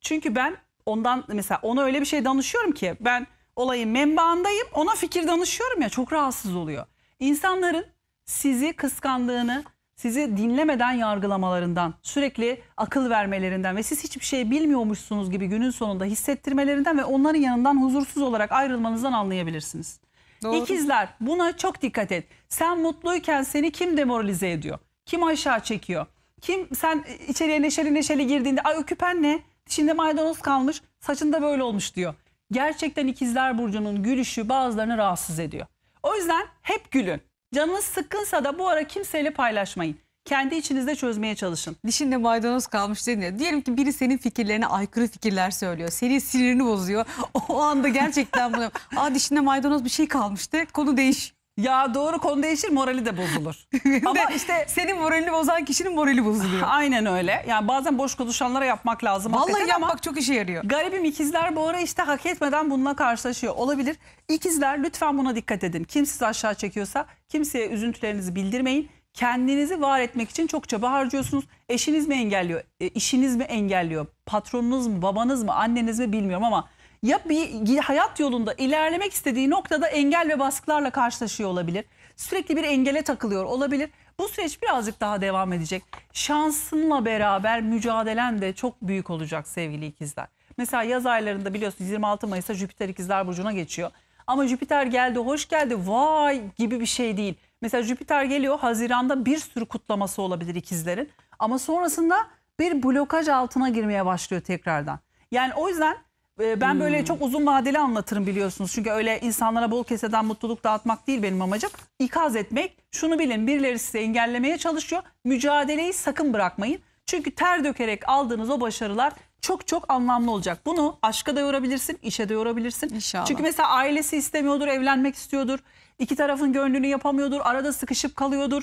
Çünkü ben ondan mesela ona öyle bir şey danışıyorum ki ben olayın menbaındayım. Ona fikir danışıyorum ya çok rahatsız oluyor. İnsanların sizi kıskandığını, sizi dinlemeden yargılamalarından, sürekli akıl vermelerinden ve siz hiçbir şey bilmiyormuşsunuz gibi günün sonunda hissettirmelerinden ve onların yanından huzursuz olarak ayrılmanızdan anlayabilirsiniz. Doğru. İkizler buna çok dikkat et. Sen mutluyken seni kim demoralize ediyor? Kim aşağı çekiyor? Kim sen içeriye neşeli neşeli girdiğinde ay o küpen ne? Şimdi maydanoz kalmış saçında böyle olmuş diyor gerçekten ikizler burcunun gülüşü bazılarını rahatsız ediyor. O yüzden hep gülün. Canınız sıkkınsa da bu ara kimseyle paylaşmayın. Kendi içinizde çözmeye çalışın. Dişinde maydanoz kalmış dedin ya. Diyelim ki biri senin fikirlerine aykırı fikirler söylüyor. Senin sinirini bozuyor. (laughs) O anda gerçekten bunu. Aa dişinde maydanoz bir şey kalmıştı. Konu değiş. Ya doğru konu değişir morali de bozulur. (laughs) Ama işte senin moralini bozan kişinin morali bozuluyor. aynen öyle. Yani bazen boş konuşanlara yapmak lazım. Vallahi hakikaten ama- yapmak çok işe yarıyor. Garibim ikizler bu ara işte hak etmeden bununla karşılaşıyor. Olabilir. İkizler lütfen buna dikkat edin. Kim sizi aşağı çekiyorsa kimseye üzüntülerinizi bildirmeyin. Kendinizi var etmek için çok çaba harcıyorsunuz. Eşiniz mi engelliyor? E, işiniz mi engelliyor? Patronunuz mu? Babanız mı? Anneniz mi? Bilmiyorum ama ya bir hayat yolunda ilerlemek istediği noktada engel ve baskılarla karşılaşıyor olabilir. Sürekli bir engele takılıyor olabilir. Bu süreç birazcık daha devam edecek. Şansınla beraber mücadelen de çok büyük olacak sevgili ikizler. Mesela yaz aylarında biliyorsunuz 26 Mayıs'ta Jüpiter ikizler burcuna geçiyor. Ama Jüpiter geldi, hoş geldi, vay gibi bir şey değil. Mesela Jüpiter geliyor, Haziran'da bir sürü kutlaması olabilir ikizlerin. Ama sonrasında bir blokaj altına girmeye başlıyor tekrardan. Yani o yüzden ee, ben hmm. böyle çok uzun vadeli anlatırım biliyorsunuz. Çünkü öyle insanlara bol keseden mutluluk dağıtmak değil benim amacım. İkaz etmek. Şunu bilin birileri sizi engellemeye çalışıyor. Mücadeleyi sakın bırakmayın. Çünkü ter dökerek aldığınız o başarılar çok çok anlamlı olacak. Bunu aşka da yorabilirsin, işe de yorabilirsin. İnşallah. Çünkü mesela ailesi istemiyordur, evlenmek istiyordur. İki tarafın gönlünü yapamıyordur, arada sıkışıp kalıyordur.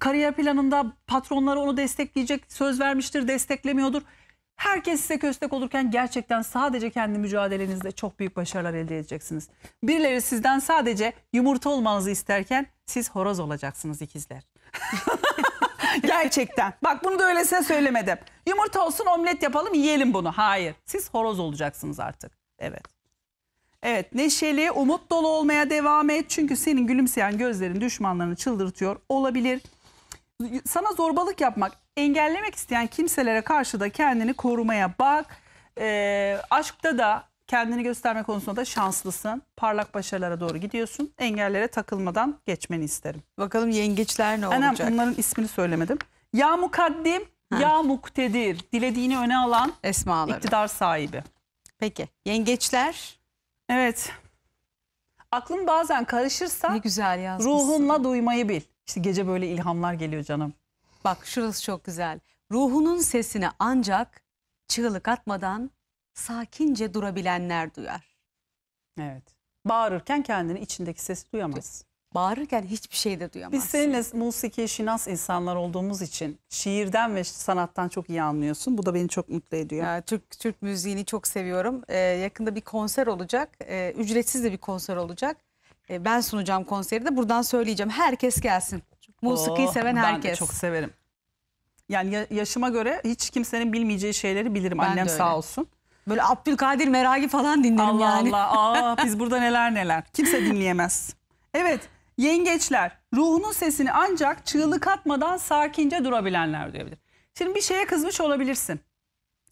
Kariyer planında patronları onu destekleyecek söz vermiştir, desteklemiyordur. Herkes size köstek olurken gerçekten sadece kendi mücadelenizle çok büyük başarılar elde edeceksiniz. Birileri sizden sadece yumurta olmanızı isterken siz horoz olacaksınız ikizler. (laughs) gerçekten. Bak bunu da öylesine söylemedim. Yumurta olsun omlet yapalım yiyelim bunu. Hayır. Siz horoz olacaksınız artık. Evet. Evet neşeli, umut dolu olmaya devam et. Çünkü senin gülümseyen gözlerin düşmanlarını çıldırtıyor olabilir. Sana zorbalık yapmak engellemek isteyen kimselere karşı da kendini korumaya bak. E, aşkta da kendini gösterme konusunda da şanslısın. Parlak başarılara doğru gidiyorsun. Engellere takılmadan geçmeni isterim. Bakalım yengeçler ne Anam, olacak? Onların ismini söylemedim. Ya mukaddim, ha. ya muktedir. Dilediğini öne alan Esmaları. iktidar sahibi. Peki yengeçler? Evet. Aklın bazen karışırsa ne güzel ruhunla duymayı bil. İşte gece böyle ilhamlar geliyor canım. Bak şurası çok güzel. Ruhunun sesini ancak çığlık atmadan sakince durabilenler duyar. Evet. Bağırırken kendini içindeki sesi duyamaz. Bağırırken hiçbir şey de duyamaz. Biz seninle musiki şinas insanlar olduğumuz için şiirden ve sanattan çok iyi anlıyorsun. Bu da beni çok mutlu ediyor. Ya, Türk Türk müziğini çok seviyorum. Ee, yakında bir konser olacak. Ee, ücretsiz de bir konser olacak. Ee, ben sunacağım konseri de buradan söyleyeceğim. Herkes gelsin. Musikiyi Oo, oh, seven herkes. Ben de çok severim. Yani yaşıma göre hiç kimsenin bilmeyeceği şeyleri bilirim. Ben Annem sağ olsun. Böyle Abdülkadir Meragi falan dinlerim Allah yani. Allah Allah. (laughs) biz burada neler neler. Kimse dinleyemez. Evet yengeçler ruhunun sesini ancak çığlık atmadan sakince durabilenler diyebilir. Şimdi bir şeye kızmış olabilirsin.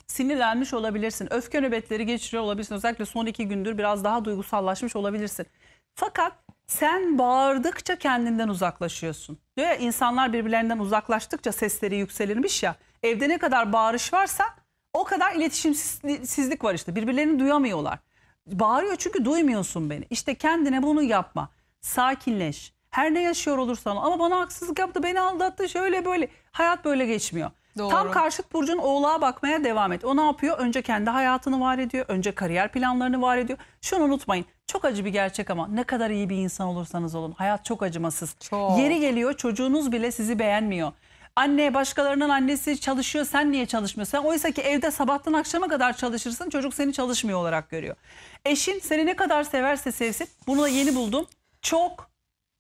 Sinirlenmiş olabilirsin. Öfke nöbetleri geçiriyor olabilirsin. Özellikle son iki gündür biraz daha duygusallaşmış olabilirsin. Fakat sen bağırdıkça kendinden uzaklaşıyorsun. Diyor ya insanlar birbirlerinden uzaklaştıkça sesleri yükselirmiş ya. Evde ne kadar bağırış varsa o kadar iletişimsizlik var işte. Birbirlerini duyamıyorlar. Bağırıyor çünkü duymuyorsun beni. İşte kendine bunu yapma. Sakinleş. Her ne yaşıyor olursan ama bana haksızlık yaptı, beni aldattı, şöyle böyle. Hayat böyle geçmiyor. Doğru. Tam karşıt burcun oğlağa bakmaya devam et. O ne yapıyor? Önce kendi hayatını var ediyor. Önce kariyer planlarını var ediyor. Şunu unutmayın. Çok acı bir gerçek ama ne kadar iyi bir insan olursanız olun. Hayat çok acımasız. Çok. Yeri geliyor çocuğunuz bile sizi beğenmiyor. Anne başkalarının annesi çalışıyor sen niye çalışmıyorsun? oysa ki evde sabahtan akşama kadar çalışırsın çocuk seni çalışmıyor olarak görüyor. Eşin seni ne kadar severse sevsin bunu da yeni buldum. Çok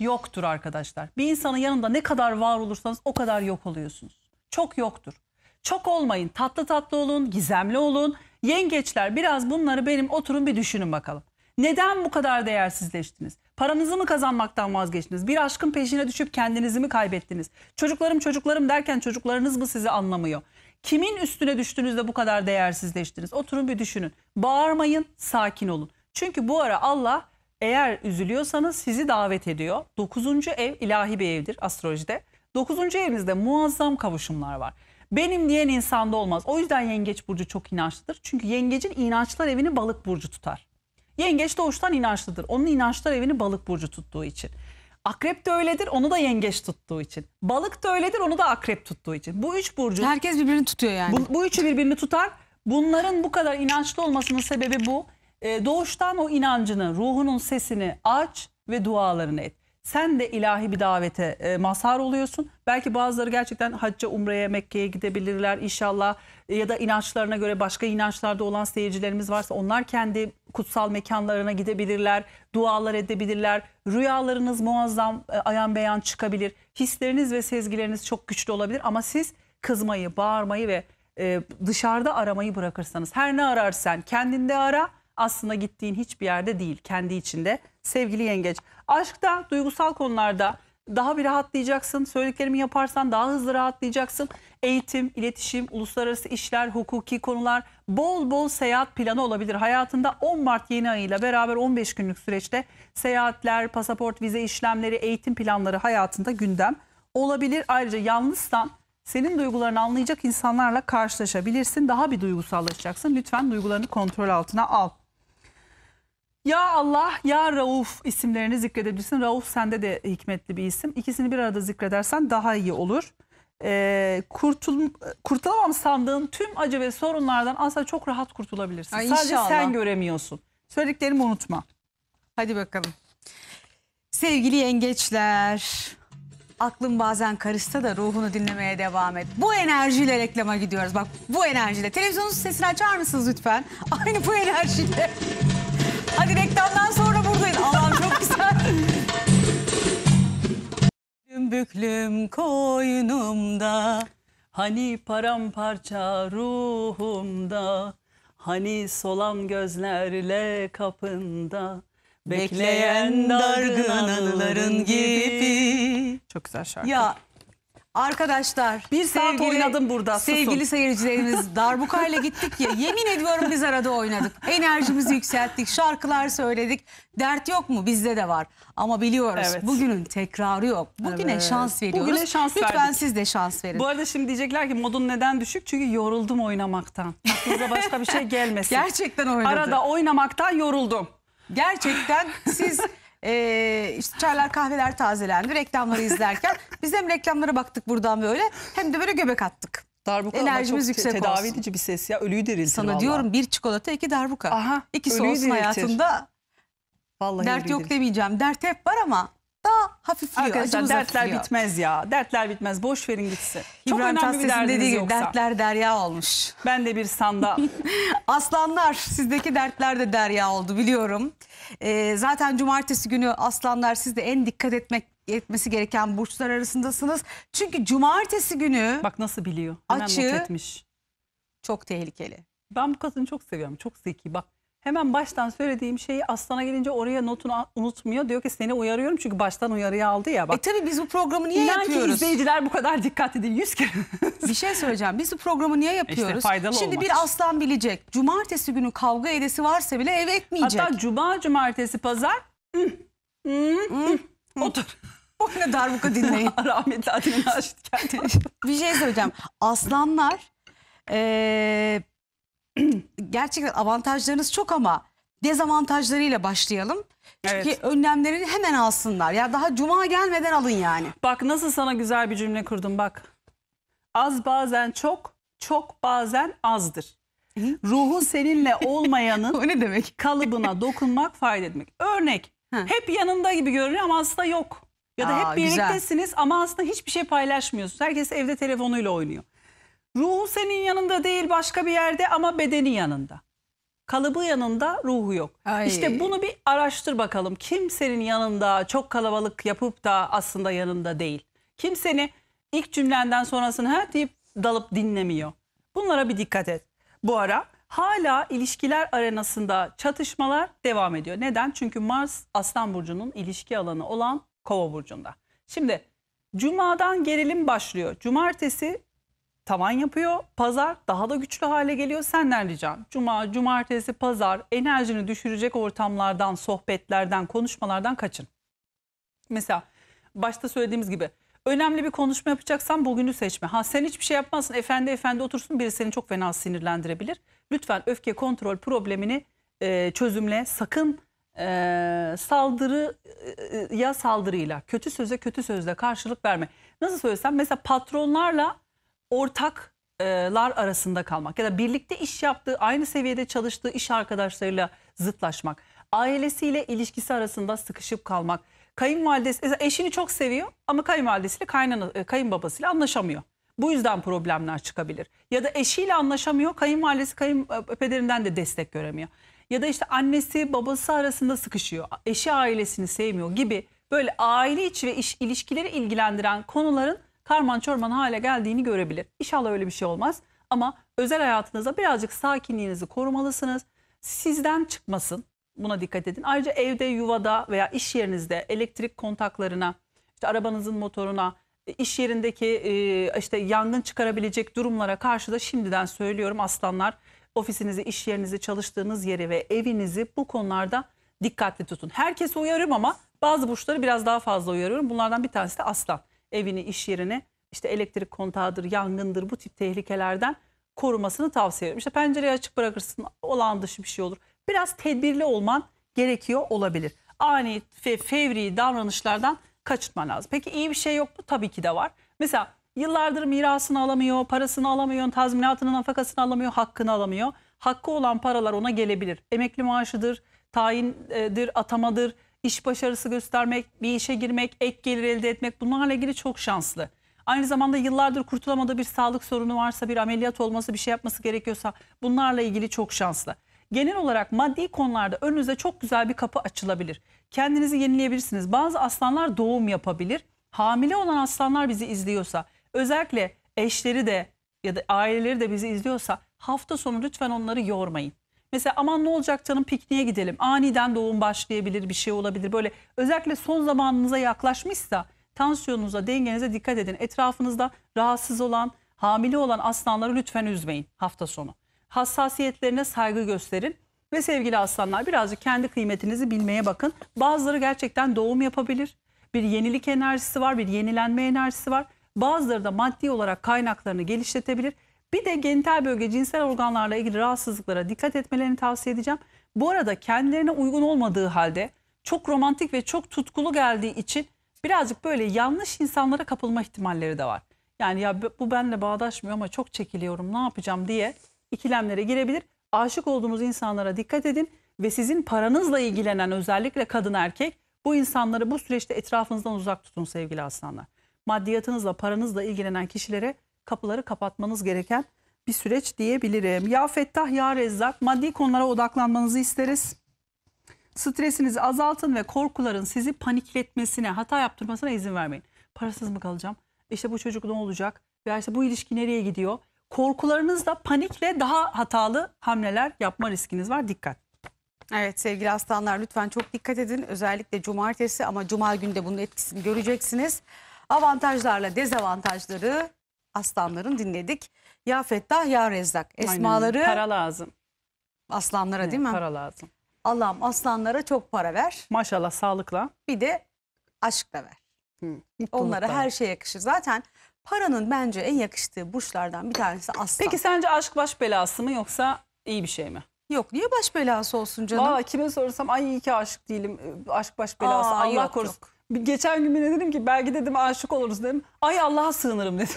yoktur arkadaşlar. Bir insanın yanında ne kadar var olursanız o kadar yok oluyorsunuz çok yoktur. Çok olmayın, tatlı tatlı olun, gizemli olun. Yengeçler biraz bunları benim oturun bir düşünün bakalım. Neden bu kadar değersizleştiniz? Paranızı mı kazanmaktan vazgeçtiniz? Bir aşkın peşine düşüp kendinizi mi kaybettiniz? Çocuklarım çocuklarım derken çocuklarınız mı sizi anlamıyor? Kimin üstüne düştünüz de bu kadar değersizleştiniz? Oturun bir düşünün. Bağırmayın, sakin olun. Çünkü bu ara Allah eğer üzülüyorsanız sizi davet ediyor. Dokuzuncu ev ilahi bir evdir astrolojide. Dokuzuncu evinizde muazzam kavuşumlar var. Benim diyen insanda olmaz. O yüzden yengeç burcu çok inançlıdır. Çünkü yengecin inançlar evini balık burcu tutar. Yengeç doğuştan inançlıdır. Onun inançlar evini balık burcu tuttuğu için. Akrep de öyledir onu da yengeç tuttuğu için. Balık da öyledir onu da akrep tuttuğu için. Bu üç burcu. Herkes birbirini tutuyor yani. Bu, bu üçü birbirini tutar. Bunların bu kadar inançlı olmasının sebebi bu. Ee, doğuştan o inancını, ruhunun sesini aç ve dualarını et. Sen de ilahi bir davete e, mazhar oluyorsun. Belki bazıları gerçekten hacca, umreye, Mekke'ye gidebilirler inşallah. E, ya da inançlarına göre başka inançlarda olan seyircilerimiz varsa onlar kendi kutsal mekanlarına gidebilirler. Dualar edebilirler. Rüyalarınız muazzam e, ayan beyan çıkabilir. Hisleriniz ve sezgileriniz çok güçlü olabilir ama siz kızmayı, bağırmayı ve e, dışarıda aramayı bırakırsanız her ne ararsan kendinde ara aslında gittiğin hiçbir yerde değil kendi içinde sevgili yengeç Aşkta, duygusal konularda daha bir rahatlayacaksın. Söylediklerimi yaparsan daha hızlı rahatlayacaksın. Eğitim, iletişim, uluslararası işler, hukuki konular, bol bol seyahat planı olabilir. Hayatında 10 Mart yeni ayıyla beraber 15 günlük süreçte seyahatler, pasaport, vize işlemleri, eğitim planları hayatında gündem olabilir. Ayrıca yalnızsan senin duygularını anlayacak insanlarla karşılaşabilirsin. Daha bir duygusallaşacaksın. Lütfen duygularını kontrol altına al. Ya Allah ya Rauf isimlerini zikredebilirsin. Rauf sende de hikmetli bir isim. İkisini bir arada zikredersen daha iyi olur. Ee, kurtul kurtulamam sandığın tüm acı ve sorunlardan aslında çok rahat kurtulabilirsin. Ay Sadece inşallah. sen göremiyorsun. Söylediklerimi unutma. Hadi bakalım. Sevgili yengeçler, Aklın bazen karışsa da ruhunu dinlemeye devam et. Bu enerjiyle reklama gidiyoruz. Bak bu enerjiyle. Televizyonun sesini açar mısınız lütfen? (laughs) Aynı bu enerjiyle. Hadi reklamdan sonra buradayız. Allah'ım çok güzel. (laughs) Büklüm koynumda Hani paramparça ruhumda Hani solan gözlerle kapında Bekleyen dargın anıların gibi Çok güzel şarkı. Ya Arkadaşlar bir saat oynadım burada. Susun. Sevgili seyircilerimiz darbukayla gittik ya yemin ediyorum biz arada oynadık. Enerjimizi yükselttik, şarkılar söyledik. Dert yok mu? Bizde de var. Ama biliyoruz evet. bugünün tekrarı yok. Bugüne evet. şans veriyoruz. Bugüne şans Lütfen verdik. siz de şans verin. Bu arada şimdi diyecekler ki modun neden düşük? Çünkü yoruldum oynamaktan. Aklınıza başka bir şey gelmesin. (laughs) Gerçekten oynadım. Arada oynamaktan yoruldum. Gerçekten siz e, işte çaylar kahveler tazelendi. Reklamları izlerken (laughs) biz hem reklamlara baktık buradan böyle hem de böyle göbek attık. Darbuka Enerjimiz ama çok yüksek tedavi olsun. edici bir ses ya. Ölüyü diriltir Sana vallahi. diyorum bir çikolata iki darbuka. Aha, İkisi olsun diriltir. hayatında. Vallahi dert yok demeyeceğim. Dert hep var ama daha hafifliyor. Arkadaşlar dertler hafifliyor. bitmez ya. Dertler bitmez. Boş verin gitsin. Çok İbrahim önemli bir Tatlıses'in derdiniz dediği gibi yoksa. dertler derya olmuş. Ben de bir sanda. (laughs) Aslanlar sizdeki dertler de derya oldu biliyorum. Ee, zaten cumartesi günü aslanlar siz de en dikkat etmek etmesi gereken burçlar arasındasınız. Çünkü cumartesi günü Bak nasıl biliyor. Hemen Açı. not etmiş. çok tehlikeli. Ben bu kadını çok seviyorum. Çok zeki. Bak Hemen baştan söylediğim şeyi Aslan'a gelince oraya notunu unutmuyor. Diyor ki seni uyarıyorum çünkü baştan uyarıya aldı ya. Bak. E tabii biz bu programı niye İnan yapıyoruz? ki izleyiciler bu kadar dikkatli değil. Yüz kere. (laughs) bir şey söyleyeceğim. Biz bu programı niye yapıyoruz? İşte faydalı Şimdi olmak. bir aslan bilecek. Cumartesi günü kavga edesi varsa bile eve etmeyecek. Hatta cuma, cumartesi, pazar. Hı, hı, hı, hı. Otur. (laughs) darbuka dinleyin. (laughs) Rahmetli Adile Naşit Bir şey söyleyeceğim. Aslanlar... Ee, (clears throat) gerçekten avantajlarınız çok ama dezavantajlarıyla başlayalım. Çünkü evet. önlemlerini hemen alsınlar. Ya daha cuma gelmeden alın yani. Bak nasıl sana güzel bir cümle kurdum bak. Az bazen çok, çok bazen azdır. Ruhu seninle (laughs) olmayanın o ne demek? kalıbına dokunmak fayda etmek. Örnek hep yanında gibi görünüyor ama aslında yok. Ya da Aa, hep birliktesiniz güzel. ama aslında hiçbir şey paylaşmıyorsunuz. Herkes evde telefonuyla oynuyor. Ruhu senin yanında değil başka bir yerde ama bedeni yanında. Kalıbı yanında ruhu yok. Ay. İşte bunu bir araştır bakalım. Kim senin yanında çok kalabalık yapıp da aslında yanında değil. Kim seni ilk cümlenden sonrasını her deyip dalıp dinlemiyor. Bunlara bir dikkat et. Bu ara hala ilişkiler arenasında çatışmalar devam ediyor. Neden? Çünkü Mars Aslan Burcu'nun ilişki alanı olan Kova Burcu'nda. Şimdi Cuma'dan gerilim başlıyor. Cumartesi tavan yapıyor. Pazar daha da güçlü hale geliyor. Senden ricam cuma, cumartesi, pazar enerjini düşürecek ortamlardan, sohbetlerden, konuşmalardan kaçın. Mesela başta söylediğimiz gibi önemli bir konuşma yapacaksan bugünü seçme. Ha sen hiçbir şey yapmazsın efendi efendi otursun biri seni çok fena sinirlendirebilir. Lütfen öfke kontrol problemini e, çözümle sakın e, saldırı e, e ya saldırıyla kötü söze kötü sözle karşılık verme. Nasıl söylesem mesela patronlarla ortaklar arasında kalmak ya da birlikte iş yaptığı, aynı seviyede çalıştığı iş arkadaşlarıyla zıtlaşmak, ailesiyle ilişkisi arasında sıkışıp kalmak, kayınvalidesi eşini çok seviyor ama kayınvalidesiyle kaynana, e, kayınbabasıyla anlaşamıyor. Bu yüzden problemler çıkabilir. Ya da eşiyle anlaşamıyor, kayınvalidesi kayınpederinden e, de destek göremiyor. Ya da işte annesi babası arasında sıkışıyor. Eşi ailesini sevmiyor gibi böyle aile içi ve iş ilişkileri ilgilendiren konuların karman çorman hale geldiğini görebilir. İnşallah öyle bir şey olmaz. Ama özel hayatınızda birazcık sakinliğinizi korumalısınız. Sizden çıkmasın. Buna dikkat edin. Ayrıca evde, yuvada veya iş yerinizde elektrik kontaklarına, işte arabanızın motoruna, iş yerindeki e, işte yangın çıkarabilecek durumlara karşı da şimdiden söylüyorum aslanlar ofisinizi, iş yerinizi, çalıştığınız yeri ve evinizi bu konularda dikkatli tutun. Herkesi uyarıyorum ama bazı burçları biraz daha fazla uyarıyorum. Bunlardan bir tanesi de aslan evini, iş yerini işte elektrik kontağıdır, yangındır bu tip tehlikelerden korumasını tavsiye ederim. İşte pencereyi açık bırakırsın olağan dışı bir şey olur. Biraz tedbirli olman gerekiyor olabilir. Ani ve fevri davranışlardan kaçınman lazım. Peki iyi bir şey yok mu? Tabii ki de var. Mesela yıllardır mirasını alamıyor, parasını alamıyor, tazminatını, nafakasını alamıyor, hakkını alamıyor. Hakkı olan paralar ona gelebilir. Emekli maaşıdır, tayindir, atamadır, iş başarısı göstermek, bir işe girmek, ek gelir elde etmek bunlarla ilgili çok şanslı. Aynı zamanda yıllardır kurtulamadığı bir sağlık sorunu varsa, bir ameliyat olması, bir şey yapması gerekiyorsa bunlarla ilgili çok şanslı. Genel olarak maddi konularda önünüze çok güzel bir kapı açılabilir. Kendinizi yenileyebilirsiniz. Bazı aslanlar doğum yapabilir. Hamile olan aslanlar bizi izliyorsa, özellikle eşleri de ya da aileleri de bizi izliyorsa hafta sonu lütfen onları yormayın. Mesela aman ne olacak canım pikniğe gidelim. Aniden doğum başlayabilir bir şey olabilir. Böyle özellikle son zamanınıza yaklaşmışsa tansiyonunuza dengenize dikkat edin. Etrafınızda rahatsız olan hamile olan aslanları lütfen üzmeyin hafta sonu. Hassasiyetlerine saygı gösterin. Ve sevgili aslanlar birazcık kendi kıymetinizi bilmeye bakın. Bazıları gerçekten doğum yapabilir. Bir yenilik enerjisi var, bir yenilenme enerjisi var. Bazıları da maddi olarak kaynaklarını geliştirebilir. Bir de genital bölge cinsel organlarla ilgili rahatsızlıklara dikkat etmelerini tavsiye edeceğim. Bu arada kendilerine uygun olmadığı halde çok romantik ve çok tutkulu geldiği için birazcık böyle yanlış insanlara kapılma ihtimalleri de var. Yani ya bu benle bağdaşmıyor ama çok çekiliyorum ne yapacağım diye ikilemlere girebilir. Aşık olduğunuz insanlara dikkat edin ve sizin paranızla ilgilenen özellikle kadın erkek bu insanları bu süreçte etrafınızdan uzak tutun sevgili aslanlar. Maddiyatınızla paranızla ilgilenen kişilere kapıları kapatmanız gereken bir süreç diyebilirim. Ya Fettah ya Rezzak maddi konulara odaklanmanızı isteriz. Stresinizi azaltın ve korkuların sizi panikletmesine, hata yaptırmasına izin vermeyin. Parasız mı kalacağım? E işte bu çocuk ne olacak? Veya işte bu ilişki nereye gidiyor? Korkularınızla panikle daha hatalı hamleler yapma riskiniz var. Dikkat. Evet sevgili aslanlar lütfen çok dikkat edin. Özellikle cumartesi ama cuma günde bunun etkisini göreceksiniz. Avantajlarla dezavantajları aslanların dinledik. Ya Fettah ya Rezzak. Esmaları Aynen. para lazım. aslanlara değil mi? Para lazım. Allah'ım aslanlara çok para ver. Maşallah sağlıkla. Bir de aşk da ver. Hı. Onlara her şey yakışır. Zaten paranın bence en yakıştığı burçlardan bir tanesi aslan. Peki sence aşk baş belası mı yoksa iyi bir şey mi? Yok niye baş belası olsun canım? Valla kime sorsam ay iyi ki aşık değilim. Iı, aşk baş belası. Aa, Allah yok, korusun. yok. Geçen gün bile dedim ki belki dedim aşık oluruz dedim. Ay Allah'a sığınırım (laughs) dedim.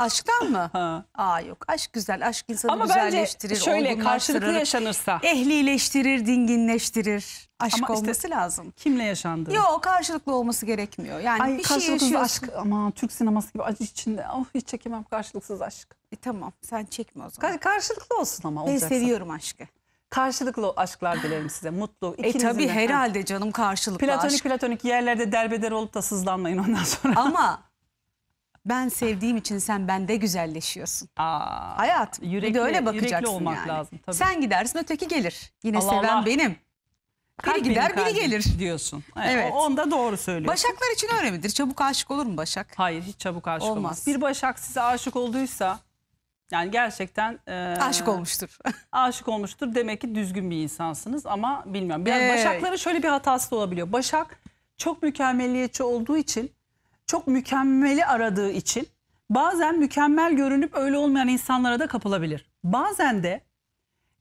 Aşktan mı? Ha. Aa yok. Aşk güzel. Aşk insanı Ama güzelleştirir. Ama şöyle karşılıklı yaşanırsa. Ehlileştirir, dinginleştirir. Aşk ama olması işte, lazım. Kimle yaşandı? Yok karşılıklı olması gerekmiyor. Yani Ay, bir şey yaşıyorsun. aşk ama Türk sineması gibi acı içinde. Oh, hiç çekemem karşılıksız aşk. E, tamam sen çekme o zaman. Kar karşılıklı olsun ama olacaksa. Ben seviyorum aşkı. Karşılıklı aşklar dilerim size. Mutlu. E tabii herhalde canım karşılıklı platonik, aşk. Platonik platonik yerlerde derbeder olup da sızlanmayın ondan sonra. Ama ben sevdiğim için sen bende güzelleşiyorsun. Aa, Hayat yürekli, bir de öyle bakacaksın olmak yani. lazım. Tabii. Sen gidersin öteki gelir. Yine Allah seven Allah. benim. Kalp biri gider biri gelir. Diyorsun. Evet. evet. da doğru söylüyorsun. Başaklar için öyle midir? Çabuk aşık olur mu Başak? Hayır hiç çabuk aşık olmaz. olmaz. Bir Başak size aşık olduysa yani gerçekten e, aşık olmuştur. (laughs) aşık olmuştur. Demek ki düzgün bir insansınız ama bilmiyorum. Biraz ee, Başakların şöyle bir hatası da olabiliyor. Başak çok mükemmeliyetçi olduğu için çok mükemmeli aradığı için bazen mükemmel görünüp öyle olmayan insanlara da kapılabilir. Bazen de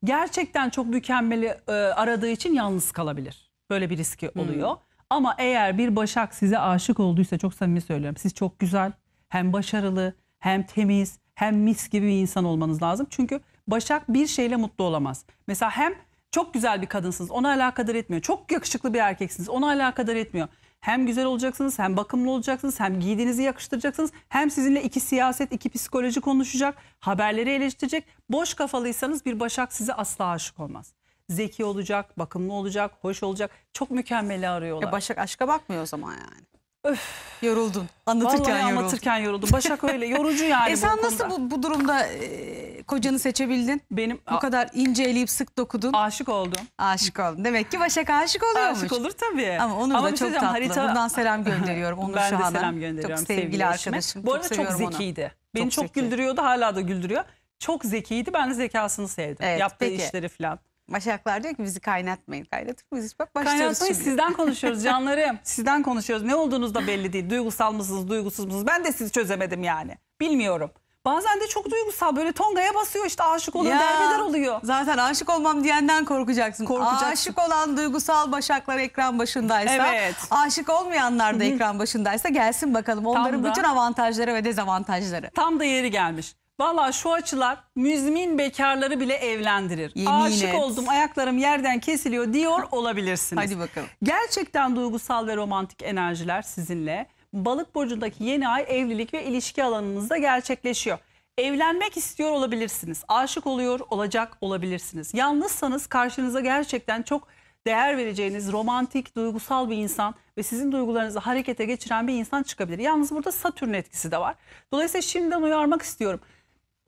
gerçekten çok mükemmeli e, aradığı için yalnız kalabilir. Böyle bir riski hmm. oluyor. Hmm. Ama eğer bir Başak size aşık olduysa çok samimi söylüyorum. Siz çok güzel, hem başarılı, hem temiz, hem mis gibi bir insan olmanız lazım. Çünkü Başak bir şeyle mutlu olamaz. Mesela hem çok güzel bir kadınsınız ona alakadar etmiyor. Çok yakışıklı bir erkeksiniz ona alakadar etmiyor. Hem güzel olacaksınız, hem bakımlı olacaksınız, hem giydiğinizi yakıştıracaksınız. Hem sizinle iki siyaset, iki psikoloji konuşacak, haberleri eleştirecek. Boş kafalıysanız bir Başak size asla aşık olmaz zeki olacak, bakımlı olacak, hoş olacak. Çok mükemmeli arıyorlar. Ya e Başak aşka bakmıyor o zaman yani. Öf. Yoruldun. Anlatırken Vallahi yoruldun. anlatırken yoruldum. Başak öyle yorucu yani. (laughs) e sen bu nasıl bu, bu durumda e, kocanı seçebildin? Benim bu kadar ince eleyip sık dokudun. Aşık oldum. Aşık oldum. Demek ki Başak aşık oluyormuş. Aşık olur tabii. Ama onu da şey çok tatlı. Harita... bundan selam gönderiyorum Onur ben şu de selam gönderiyorum. Çok sevgili, sevgili arkadaşım. Bu arada çok, çok zekiydi. Onu. Beni çok, çok zeki. güldürüyordu hala da güldürüyor. Çok zekiydi. Ben de zekasını sevdim. Evet, Yaptığı peki. işleri falan. Başaklar diyor ki bizi kaynatmayın. Kaynatır mıyız? Bak başlıyoruz Kaynatmayın. şimdi. sizden konuşuyoruz canlarım. (laughs) sizden konuşuyoruz. Ne olduğunuz da belli değil. Duygusal mısınız, duygusuz musunuz? Ben de sizi çözemedim yani. Bilmiyorum. Bazen de çok duygusal böyle tongaya basıyor işte aşık oluyor ya, derbeder oluyor. Zaten aşık olmam diyenden korkacaksın. korkacaksın. Aşık olan duygusal başaklar ekran başındaysa evet. aşık olmayanlar da ekran başındaysa gelsin bakalım onların da, bütün avantajları ve dezavantajları. Tam da yeri gelmiş. Valla şu açılar müzmin bekarları bile evlendirir. Yemin Aşık et. oldum ayaklarım yerden kesiliyor diyor olabilirsiniz. Hadi bakalım. Gerçekten duygusal ve romantik enerjiler sizinle. Balık burcundaki yeni ay evlilik ve ilişki alanınızda gerçekleşiyor. Evlenmek istiyor olabilirsiniz. Aşık oluyor, olacak olabilirsiniz. Yalnızsanız karşınıza gerçekten çok değer vereceğiniz romantik, duygusal bir insan ve sizin duygularınızı harekete geçiren bir insan çıkabilir. Yalnız burada Satürn etkisi de var. Dolayısıyla şimdiden uyarmak istiyorum.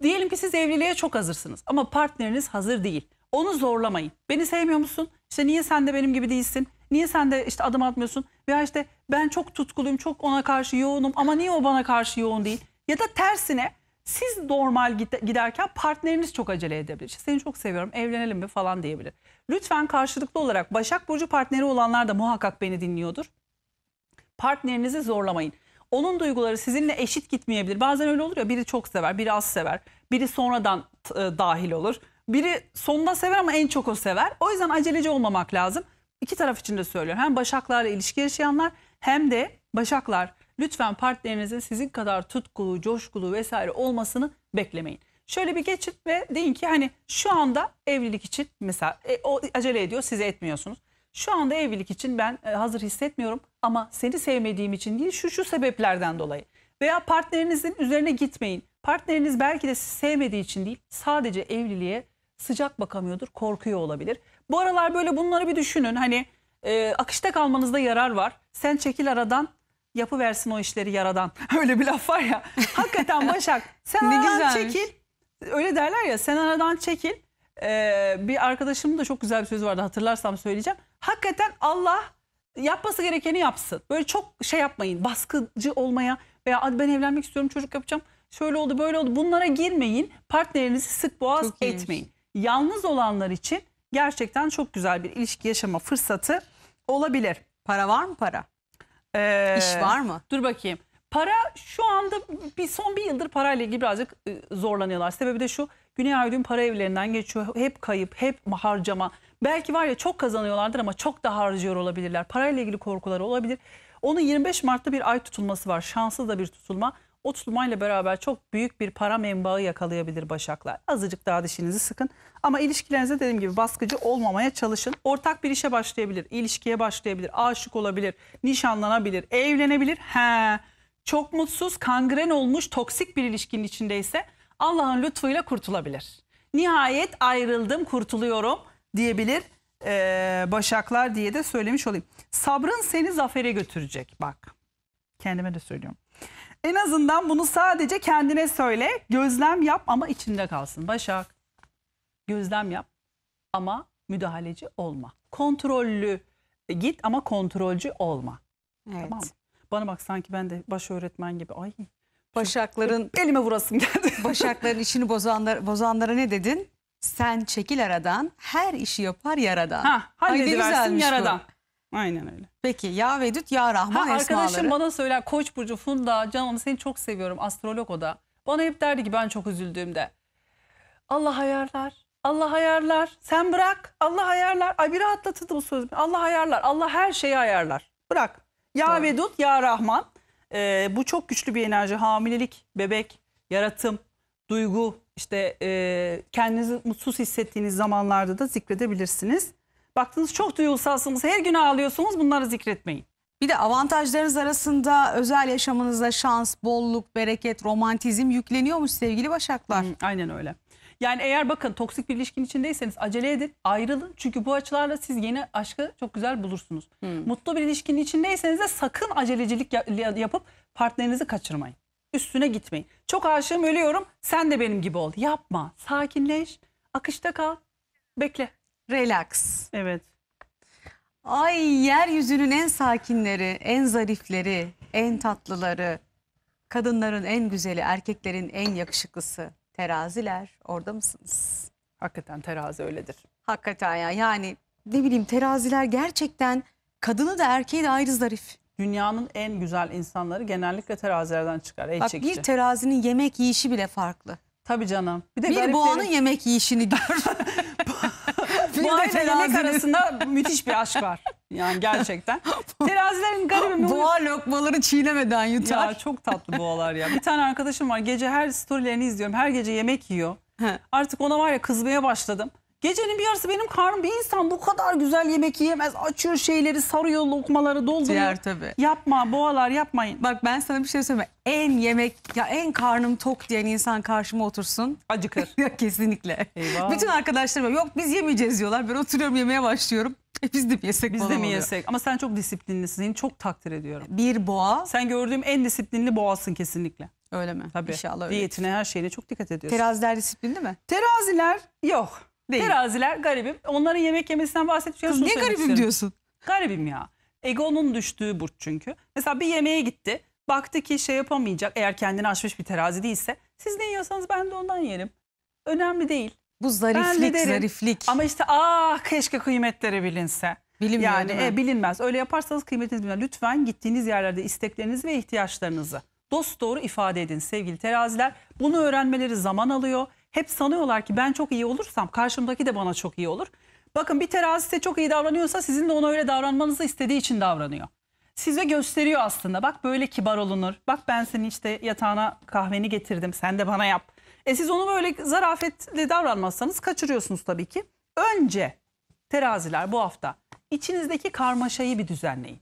Diyelim ki siz evliliğe çok hazırsınız ama partneriniz hazır değil. Onu zorlamayın. Beni sevmiyor musun? İşte niye sen de benim gibi değilsin? Niye sen de işte adım atmıyorsun? Veya işte ben çok tutkuluyum, çok ona karşı yoğunum ama niye o bana karşı yoğun değil? Ya da tersine siz normal giderken partneriniz çok acele edebilir. İşte seni çok seviyorum, evlenelim mi falan diyebilir. Lütfen karşılıklı olarak Başak Burcu partneri olanlar da muhakkak beni dinliyordur. Partnerinizi zorlamayın onun duyguları sizinle eşit gitmeyebilir. Bazen öyle olur ya biri çok sever, biri az sever, biri sonradan e, dahil olur. Biri sonda sever ama en çok o sever. O yüzden aceleci olmamak lazım. İki taraf için de söylüyorum. Hem başaklarla ilişki yaşayanlar hem de başaklar lütfen partnerinizin sizin kadar tutkulu, coşkulu vesaire olmasını beklemeyin. Şöyle bir geçin ve deyin ki hani şu anda evlilik için mesela e, o acele ediyor siz etmiyorsunuz. Şu anda evlilik için ben e, hazır hissetmiyorum ama seni sevmediğim için değil şu şu sebeplerden dolayı. Veya partnerinizin üzerine gitmeyin. Partneriniz belki de sizi sevmediği için değil sadece evliliğe sıcak bakamıyordur, korkuyor olabilir. Bu aralar böyle bunları bir düşünün. Hani e, akışta kalmanızda yarar var. Sen çekil aradan, yapı versin o işleri yaradan. (laughs) Öyle bir laf var ya. (laughs) Hakikaten Başak, sen ne aradan güzelmiş. çekil. Öyle derler ya, sen aradan çekil. Ee, bir arkadaşımın da çok güzel bir sözü vardı hatırlarsam söyleyeceğim hakikaten Allah yapması gerekeni yapsın. Böyle çok şey yapmayın. Baskıcı olmaya veya ben evlenmek istiyorum çocuk yapacağım. Şöyle oldu böyle oldu. Bunlara girmeyin. Partnerinizi sık boğaz çok etmeyin. Iyiymiş. Yalnız olanlar için gerçekten çok güzel bir ilişki yaşama fırsatı olabilir. Para var mı para? Ee, İş var mı? Dur bakayım. Para şu anda bir son bir yıldır parayla ilgili birazcık ıı, zorlanıyorlar. Sebebi de şu Güney Aydın para evlerinden geçiyor. Hep kayıp, hep harcama. Belki var ya çok kazanıyorlardır ama çok daha harcıyor olabilirler. Parayla ilgili korkuları olabilir. Onun 25 Mart'ta bir ay tutulması var. Şanslı da bir tutulma. O tutulmayla beraber çok büyük bir para menbaı yakalayabilir başaklar. Azıcık daha dişinizi sıkın. Ama ilişkilerinize dediğim gibi baskıcı olmamaya çalışın. Ortak bir işe başlayabilir, ilişkiye başlayabilir, aşık olabilir, nişanlanabilir, evlenebilir. He, çok mutsuz, kangren olmuş, toksik bir ilişkinin içindeyse Allah'ın lütfuyla kurtulabilir. Nihayet ayrıldım, kurtuluyorum diyebilir e, başaklar diye de söylemiş olayım. Sabrın seni zafere götürecek bak. Kendime de söylüyorum. En azından bunu sadece kendine söyle. Gözlem yap ama içinde kalsın. Başak gözlem yap ama müdahaleci olma. Kontrollü git ama kontrolcü olma. Evet. Tamam Bana bak sanki ben de baş öğretmen gibi. Ay Başakların elime vurasım geldi. Başakların işini bozanlar, bozanlara ne dedin? Sen çekil aradan her işi yapar yaradan. Ha, hallediversin Ay yaradan. Bu. Aynen öyle. Peki ya Vedüt ya Rahman ha, esmaları. Arkadaşım bana söyler Koç Burcu Funda canım seni çok seviyorum astrolog o da. Bana hep derdi ki ben çok üzüldüğümde. Allah ayarlar. Allah ayarlar. Sen bırak. Allah ayarlar. Ay bir rahatlatıldı bu söz. Allah ayarlar. Allah her şeyi ayarlar. Bırak. Ya Doğru. Vedut, Ya Rahman. Ee, bu çok güçlü bir enerji. Hamilelik, bebek, yaratım, duygu işte e, kendinizi mutsuz hissettiğiniz zamanlarda da zikredebilirsiniz. Baktınız çok duygusalsınız her gün ağlıyorsunuz bunları zikretmeyin. Bir de avantajlarınız arasında özel yaşamınıza şans, bolluk, bereket, romantizm mu sevgili Başaklar. Hı, hmm, aynen öyle. Yani eğer bakın toksik bir ilişkin içindeyseniz acele edin, ayrılın. Çünkü bu açılarla siz yeni aşkı çok güzel bulursunuz. Hmm. Mutlu bir ilişkinin içindeyseniz de sakın acelecilik yapıp partnerinizi kaçırmayın üstüne gitmeyin. Çok aşığım ölüyorum sen de benim gibi ol. Yapma sakinleş akışta kal bekle. Relax. Evet. Ay yeryüzünün en sakinleri, en zarifleri, en tatlıları, kadınların en güzeli, erkeklerin en yakışıklısı teraziler orada mısınız? Hakikaten terazi öyledir. Hakikaten ya yani ne bileyim teraziler gerçekten kadını da erkeği de ayrı zarif dünyanın en güzel insanları genellikle terazilerden çıkar. Bak çekici. bir terazinin yemek yiyişi bile farklı. Tabii canım. Bir, de bir boğanın yemek yiyişini gör. (laughs) (laughs) Boğa ile yemek arasında müthiş bir aşk var. Yani gerçekten. (laughs) Terazilerin garibi Boğa lokmaları çiğnemeden yutar. Ya çok tatlı boğalar ya. Bir tane arkadaşım var gece her storylerini izliyorum. Her gece yemek yiyor. Artık ona var ya kızmaya başladım. Gecenin bir yarısı benim karnım bir insan bu kadar güzel yemek yiyemez. Açıyor şeyleri, sarıyor lokmaları, dolduruyor. Ciğer tabii. Yapma, boğalar yapmayın. Bak ben sana bir şey söyleyeyim. En yemek, ya en karnım tok diyen insan karşıma otursun. Acıkır. (laughs) Kesinlikle. Eyvah. Bütün arkadaşlarım yok biz yemeyeceğiz diyorlar. Ben oturuyorum yemeye başlıyorum. E biz de mi yesek? Biz de mi yesek? Oluyor. Ama sen çok disiplinlisin. Seni çok takdir ediyorum. Bir boğa. Sen gördüğüm en disiplinli boğasın kesinlikle. Öyle mi? Tabii. İnşallah öyle. Diyetine her şeyine çok dikkat ediyorsun. Teraziler disiplinli mi? Teraziler yok. Değil. Teraziler garibim. Onların yemek yemesinden bahsediyorsun. Kız niye garibim istiyorum. diyorsun? Garibim ya. Egonun düştüğü burç çünkü. Mesela bir yemeğe gitti. Baktı ki şey yapamayacak eğer kendini aşmış bir terazi değilse. Siz ne yiyorsanız ben de ondan yerim. Önemli değil. Bu zariflik de zariflik. Ama işte ah keşke kıymetleri bilinse. Bilinmiyor yani e, bilinmez. Öyle yaparsanız kıymetiniz bilinmez. Lütfen gittiğiniz yerlerde isteklerinizi ve ihtiyaçlarınızı dost doğru ifade edin sevgili teraziler. Bunu öğrenmeleri zaman alıyor. Hep sanıyorlar ki ben çok iyi olursam karşımdaki de bana çok iyi olur. Bakın bir terazi size çok iyi davranıyorsa sizin de ona öyle davranmanızı istediği için davranıyor. Size gösteriyor aslında. Bak böyle kibar olunur. Bak ben senin işte yatağına kahveni getirdim. Sen de bana yap. E siz onu böyle zarafetle davranmazsanız kaçırıyorsunuz tabii ki. Önce teraziler bu hafta içinizdeki karmaşayı bir düzenleyin.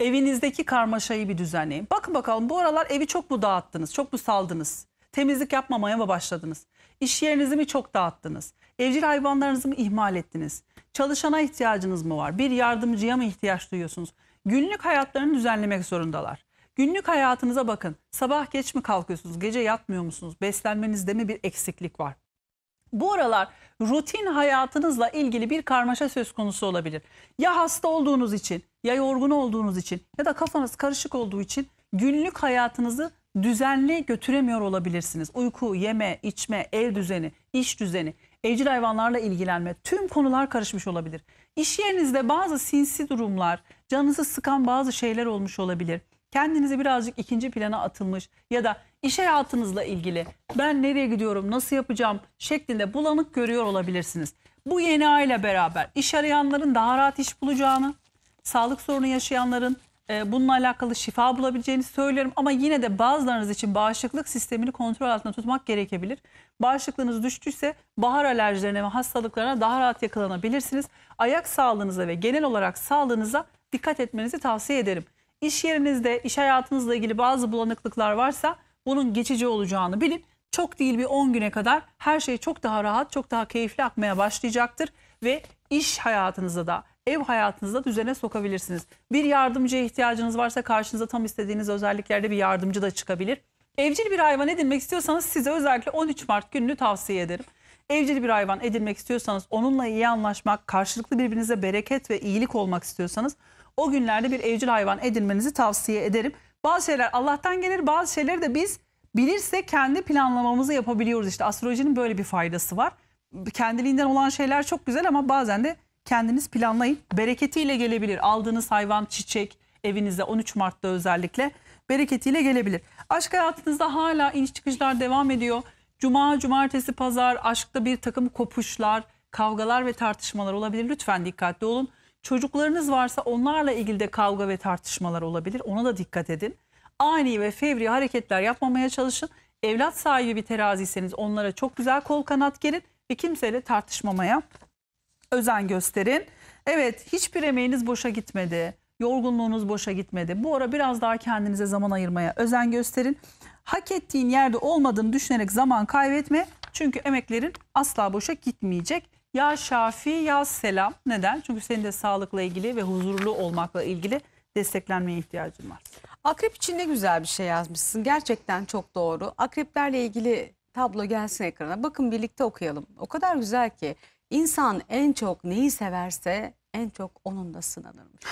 Evinizdeki karmaşayı bir düzenleyin. Bakın bakalım bu aralar evi çok mu dağıttınız, çok mu saldınız? temizlik yapmamaya mı başladınız? İş yerinizi mi çok dağıttınız? Evcil hayvanlarınızı mı ihmal ettiniz? Çalışana ihtiyacınız mı var? Bir yardımcıya mı ihtiyaç duyuyorsunuz? Günlük hayatlarını düzenlemek zorundalar. Günlük hayatınıza bakın. Sabah geç mi kalkıyorsunuz? Gece yatmıyor musunuz? Beslenmenizde mi bir eksiklik var? Bu aralar rutin hayatınızla ilgili bir karmaşa söz konusu olabilir. Ya hasta olduğunuz için, ya yorgun olduğunuz için ya da kafanız karışık olduğu için günlük hayatınızı düzenli götüremiyor olabilirsiniz. Uyku, yeme, içme, ev düzeni, iş düzeni, evcil hayvanlarla ilgilenme tüm konular karışmış olabilir. İş yerinizde bazı sinsi durumlar, canınızı sıkan bazı şeyler olmuş olabilir. Kendinizi birazcık ikinci plana atılmış ya da iş hayatınızla ilgili ben nereye gidiyorum, nasıl yapacağım şeklinde bulanık görüyor olabilirsiniz. Bu yeni ay beraber iş arayanların daha rahat iş bulacağını, sağlık sorunu yaşayanların e, bununla alakalı şifa bulabileceğini söylüyorum. Ama yine de bazılarınız için bağışıklık sistemini kontrol altında tutmak gerekebilir. Bağışıklığınız düştüyse bahar alerjilerine ve hastalıklarına daha rahat yakalanabilirsiniz. Ayak sağlığınıza ve genel olarak sağlığınıza dikkat etmenizi tavsiye ederim. İş yerinizde, iş hayatınızla ilgili bazı bulanıklıklar varsa bunun geçici olacağını bilin. Çok değil bir 10 güne kadar her şey çok daha rahat, çok daha keyifli akmaya başlayacaktır ve iş hayatınızda da ev hayatınızda düzene sokabilirsiniz. Bir yardımcıya ihtiyacınız varsa karşınıza tam istediğiniz özelliklerde bir yardımcı da çıkabilir. Evcil bir hayvan edinmek istiyorsanız size özellikle 13 Mart gününü tavsiye ederim. Evcil bir hayvan edinmek istiyorsanız onunla iyi anlaşmak, karşılıklı birbirinize bereket ve iyilik olmak istiyorsanız o günlerde bir evcil hayvan edinmenizi tavsiye ederim. Bazı şeyler Allah'tan gelir bazı şeyleri de biz bilirse kendi planlamamızı yapabiliyoruz. İşte astrolojinin böyle bir faydası var. Kendiliğinden olan şeyler çok güzel ama bazen de kendiniz planlayın. Bereketiyle gelebilir. Aldığınız hayvan, çiçek evinize 13 Mart'ta özellikle bereketiyle gelebilir. Aşk hayatınızda hala iniş çıkışlar devam ediyor. Cuma, cumartesi, pazar aşkta bir takım kopuşlar, kavgalar ve tartışmalar olabilir. Lütfen dikkatli olun. Çocuklarınız varsa onlarla ilgili de kavga ve tartışmalar olabilir. Ona da dikkat edin. Ani ve fevri hareketler yapmamaya çalışın. Evlat sahibi bir teraziyseniz onlara çok güzel kol kanat gelin ve kimseyle tartışmamaya özen gösterin. Evet hiçbir emeğiniz boşa gitmedi. Yorgunluğunuz boşa gitmedi. Bu ara biraz daha kendinize zaman ayırmaya özen gösterin. Hak ettiğin yerde olmadığını düşünerek zaman kaybetme. Çünkü emeklerin asla boşa gitmeyecek. Ya Şafi ya Selam. Neden? Çünkü senin de sağlıkla ilgili ve huzurlu olmakla ilgili desteklenmeye ihtiyacın var. Akrep için ne güzel bir şey yazmışsın. Gerçekten çok doğru. Akreplerle ilgili tablo gelsin ekrana. Bakın birlikte okuyalım. O kadar güzel ki. İnsan en çok neyi severse en çok onunla sınanırmış.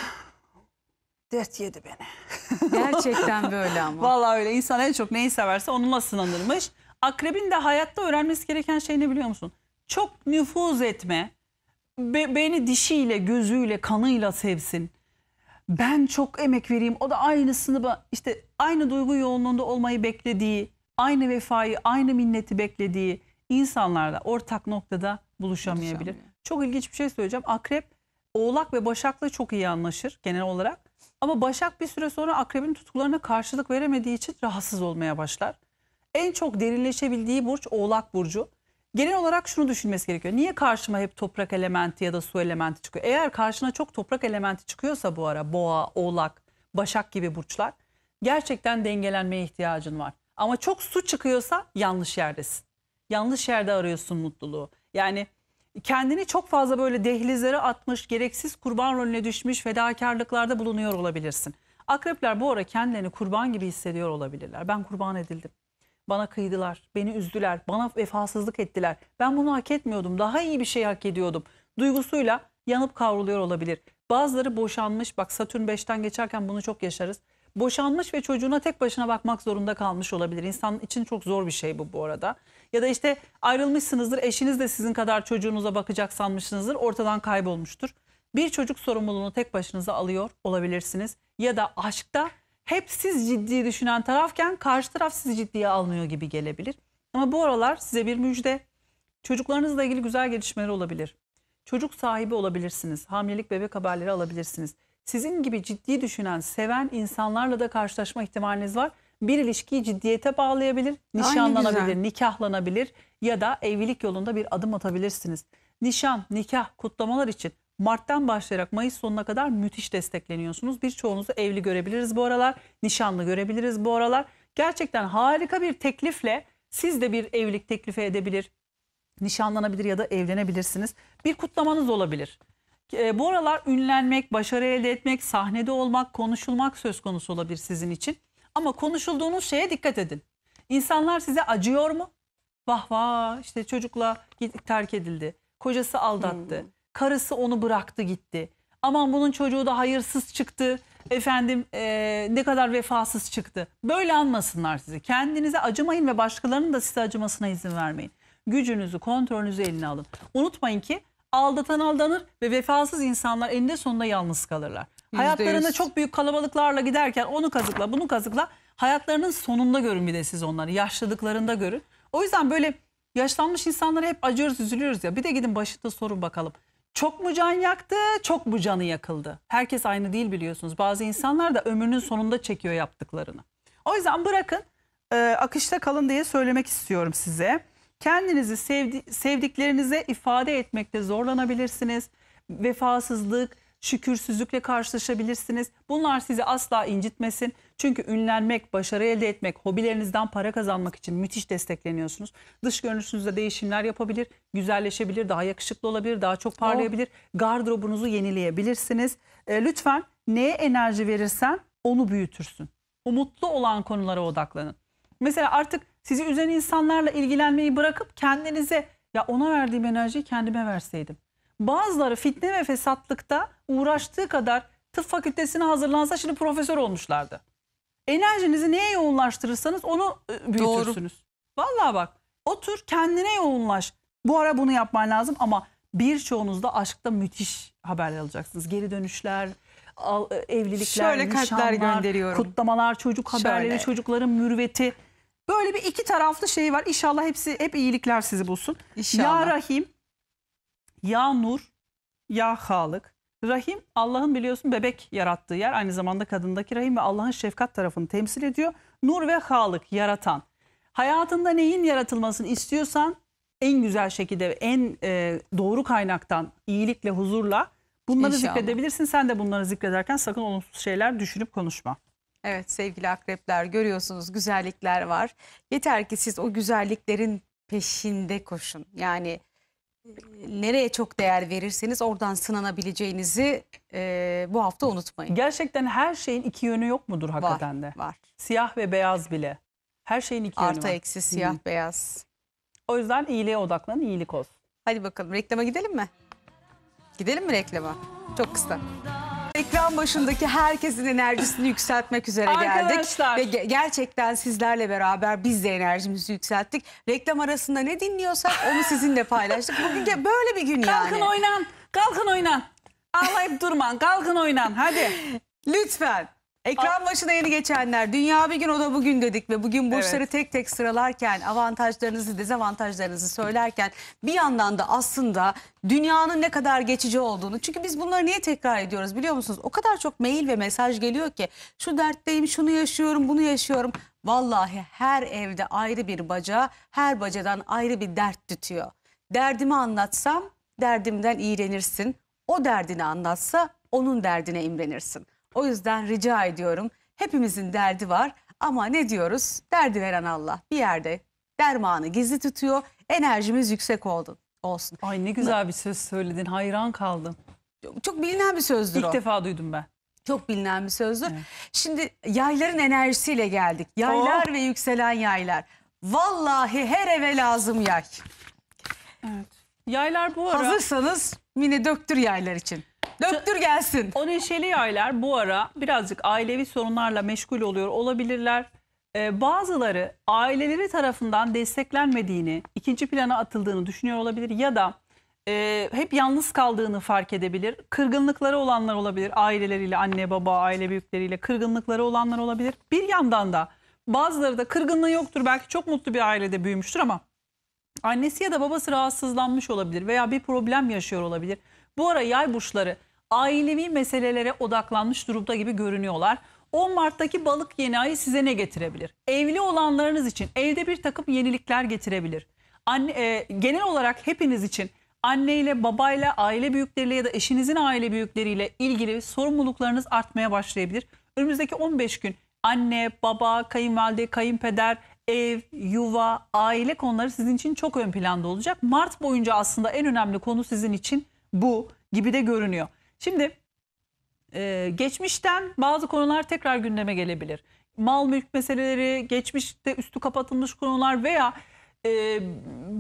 Dert yedi beni. Gerçekten (laughs) böyle ama. Vallahi öyle İnsan en çok neyi severse onunla sınanırmış. Akrebin de hayatta öğrenmesi gereken şey ne biliyor musun? Çok nüfuz etme. Be beni dişiyle, gözüyle, kanıyla sevsin. Ben çok emek vereyim. O da aynısını işte aynı duygu yoğunluğunda olmayı beklediği, aynı vefayı, aynı minneti beklediği, insanlarda ortak noktada buluşamayabilir. Buluşamıyor. Çok ilginç bir şey söyleyeceğim. Akrep Oğlak ve Başak'la çok iyi anlaşır genel olarak. Ama Başak bir süre sonra akrebin tutkularına karşılık veremediği için rahatsız olmaya başlar. En çok derinleşebildiği burç Oğlak Burcu. Genel olarak şunu düşünmesi gerekiyor. Niye karşıma hep toprak elementi ya da su elementi çıkıyor? Eğer karşına çok toprak elementi çıkıyorsa bu ara boğa, oğlak, başak gibi burçlar gerçekten dengelenmeye ihtiyacın var. Ama çok su çıkıyorsa yanlış yerdesin yanlış yerde arıyorsun mutluluğu. Yani kendini çok fazla böyle dehlizlere atmış, gereksiz kurban rolüne düşmüş, fedakarlıklarda bulunuyor olabilirsin. Akrepler bu ara kendilerini kurban gibi hissediyor olabilirler. Ben kurban edildim. Bana kıydılar, beni üzdüler, bana vefasızlık ettiler. Ben bunu hak etmiyordum, daha iyi bir şey hak ediyordum. Duygusuyla yanıp kavruluyor olabilir. Bazıları boşanmış, bak Satürn 5'ten geçerken bunu çok yaşarız. Boşanmış ve çocuğuna tek başına bakmak zorunda kalmış olabilir. İnsan için çok zor bir şey bu bu arada. Ya da işte ayrılmışsınızdır eşiniz de sizin kadar çocuğunuza bakacak sanmışsınızdır ortadan kaybolmuştur. Bir çocuk sorumluluğunu tek başınıza alıyor olabilirsiniz. Ya da aşkta hep siz ciddi düşünen tarafken karşı taraf sizi ciddiye almıyor gibi gelebilir. Ama bu aralar size bir müjde. Çocuklarınızla ilgili güzel gelişmeler olabilir. Çocuk sahibi olabilirsiniz. Hamilelik bebek haberleri alabilirsiniz. Sizin gibi ciddi düşünen, seven insanlarla da karşılaşma ihtimaliniz var bir ilişkiyi ciddiyete bağlayabilir, nişanlanabilir, nikahlanabilir ya da evlilik yolunda bir adım atabilirsiniz. Nişan, nikah, kutlamalar için Mart'tan başlayarak Mayıs sonuna kadar müthiş destekleniyorsunuz. Birçoğunuzu evli görebiliriz bu aralar, nişanlı görebiliriz bu aralar. Gerçekten harika bir teklifle siz de bir evlilik teklifi edebilir, nişanlanabilir ya da evlenebilirsiniz. Bir kutlamanız olabilir. E, bu aralar ünlenmek, başarı elde etmek, sahnede olmak, konuşulmak söz konusu olabilir sizin için. Ama konuşulduğunuz şeye dikkat edin. İnsanlar size acıyor mu? Vah vah işte çocukla terk edildi. Kocası aldattı. Hmm. Karısı onu bıraktı gitti. Aman bunun çocuğu da hayırsız çıktı. Efendim e, ne kadar vefasız çıktı. Böyle anmasınlar sizi. Kendinize acımayın ve başkalarının da size acımasına izin vermeyin. Gücünüzü, kontrolünüzü eline alın. Unutmayın ki aldatan aldanır ve vefasız insanlar eninde sonunda yalnız kalırlar. Hayatlarında çok büyük kalabalıklarla giderken onu kazıkla bunu kazıkla hayatlarının sonunda görün bir de siz onları yaşladıklarında görün. O yüzden böyle yaşlanmış insanlara hep acıyoruz üzülüyoruz ya bir de gidin başında sorun bakalım. Çok mu can yaktı, çok mu canı yakıldı? Herkes aynı değil biliyorsunuz. Bazı insanlar da ömrünün sonunda çekiyor yaptıklarını. O yüzden bırakın e, akışta kalın diye söylemek istiyorum size. Kendinizi sevdi, sevdiklerinize ifade etmekte zorlanabilirsiniz. Vefasızlık, şükürsüzlükle karşılaşabilirsiniz. Bunlar sizi asla incitmesin. Çünkü ünlenmek, başarı elde etmek, hobilerinizden para kazanmak için müthiş destekleniyorsunuz. Dış görünüşünüzde değişimler yapabilir, güzelleşebilir, daha yakışıklı olabilir, daha çok parlayabilir. Oh. Gardırobunuzu yenileyebilirsiniz. E, lütfen neye enerji verirsen onu büyütürsün. Umutlu olan konulara odaklanın. Mesela artık sizi üzen insanlarla ilgilenmeyi bırakıp kendinize ya ona verdiğim enerjiyi kendime verseydim Bazıları fitne ve fesatlıkta uğraştığı kadar tıp fakültesine hazırlansa şimdi profesör olmuşlardı. Enerjinizi neye yoğunlaştırırsanız onu e, büyütürsünüz. Doğru. Vallahi bak otur kendine yoğunlaş. Bu ara bunu yapman lazım ama birçoğunuz da aşkta müthiş haberler alacaksınız. Geri dönüşler, e, evlilikler, Şöyle nişanlar, gönderiyorum. kutlamalar, çocuk haberleri, Şöyle. çocukların mürveti. Böyle bir iki taraflı şey var. İnşallah hepsi hep iyilikler sizi bulsun. İnşallah. Ya Rahim ya Nur, Ya Halık. Rahim Allah'ın biliyorsun bebek yarattığı yer aynı zamanda kadındaki rahim ve Allah'ın şefkat tarafını temsil ediyor. Nur ve Halık yaratan. Hayatında neyin yaratılmasını istiyorsan en güzel şekilde en e, doğru kaynaktan iyilikle huzurla bunları İnşallah. zikredebilirsin. Sen de bunları zikrederken sakın olumsuz şeyler düşünüp konuşma. Evet sevgili akrepler görüyorsunuz güzellikler var. Yeter ki siz o güzelliklerin peşinde koşun. Yani nereye çok değer verirseniz oradan sınanabileceğinizi e, bu hafta unutmayın. Gerçekten her şeyin iki yönü yok mudur hakikaten de? Var. Siyah ve beyaz bile. Her şeyin iki yönü Artı eksi siyah Hı. beyaz. O yüzden iyiliğe odaklanın, iyilik olsun. Hadi bakalım reklama gidelim mi? Gidelim mi reklama? Çok kısa. Ekran başındaki herkesin enerjisini yükseltmek üzere Arkadaşlar. geldik. Ve ge gerçekten sizlerle beraber biz de enerjimizi yükselttik. Reklam arasında ne dinliyorsak onu sizinle paylaştık. Bugün böyle bir gün yani. Kalkın oynan, kalkın oynan. Ağlayıp durman, kalkın oynan hadi. Lütfen. Ekran başına yeni geçenler. Dünya bir gün o da bugün dedik ve bugün burçları evet. tek tek sıralarken avantajlarınızı dezavantajlarınızı söylerken bir yandan da aslında dünyanın ne kadar geçici olduğunu. Çünkü biz bunları niye tekrar ediyoruz biliyor musunuz? O kadar çok mail ve mesaj geliyor ki şu dertteyim şunu yaşıyorum bunu yaşıyorum. Vallahi her evde ayrı bir baca her bacadan ayrı bir dert tütüyor. Derdimi anlatsam derdimden iğrenirsin. O derdini anlatsa onun derdine imrenirsin. O yüzden rica ediyorum. Hepimizin derdi var ama ne diyoruz? Derdi veren Allah bir yerde dermanı gizli tutuyor. Enerjimiz yüksek oldu, olsun. Ay ne güzel bir söz söyledin. Hayran kaldım. Çok bilinen bir sözdür İlk o. defa duydum ben. Çok bilinen bir sözdür. Evet. Şimdi yayların enerjisiyle geldik. Yaylar oh. ve yükselen yaylar. Vallahi her eve lazım yay. Evet. Yaylar bu ara... Hazırsanız mini döktür yaylar için. Döktür gelsin. O neşeli yaylar bu ara birazcık ailevi sorunlarla meşgul oluyor olabilirler. Ee, bazıları aileleri tarafından desteklenmediğini, ikinci plana atıldığını düşünüyor olabilir ya da e, hep yalnız kaldığını fark edebilir. Kırgınlıkları olanlar olabilir aileleriyle, anne baba, aile büyükleriyle kırgınlıkları olanlar olabilir. Bir yandan da bazıları da kırgınlığı yoktur belki çok mutlu bir ailede büyümüştür ama annesi ya da babası rahatsızlanmış olabilir veya bir problem yaşıyor olabilir. Bu ara yay burçları ailevi meselelere odaklanmış durumda gibi görünüyorlar. 10 Mart'taki balık yeni ayı size ne getirebilir? Evli olanlarınız için evde bir takım yenilikler getirebilir. Anne, e, genel olarak hepiniz için anneyle, babayla, aile büyükleriyle ya da eşinizin aile büyükleriyle ilgili sorumluluklarınız artmaya başlayabilir. Önümüzdeki 15 gün anne, baba, kayınvalide, kayınpeder, ev, yuva, aile konuları sizin için çok ön planda olacak. Mart boyunca aslında en önemli konu sizin için bu gibi de görünüyor. Şimdi e, geçmişten bazı konular tekrar gündeme gelebilir. Mal mülk meseleleri, geçmişte üstü kapatılmış konular veya e,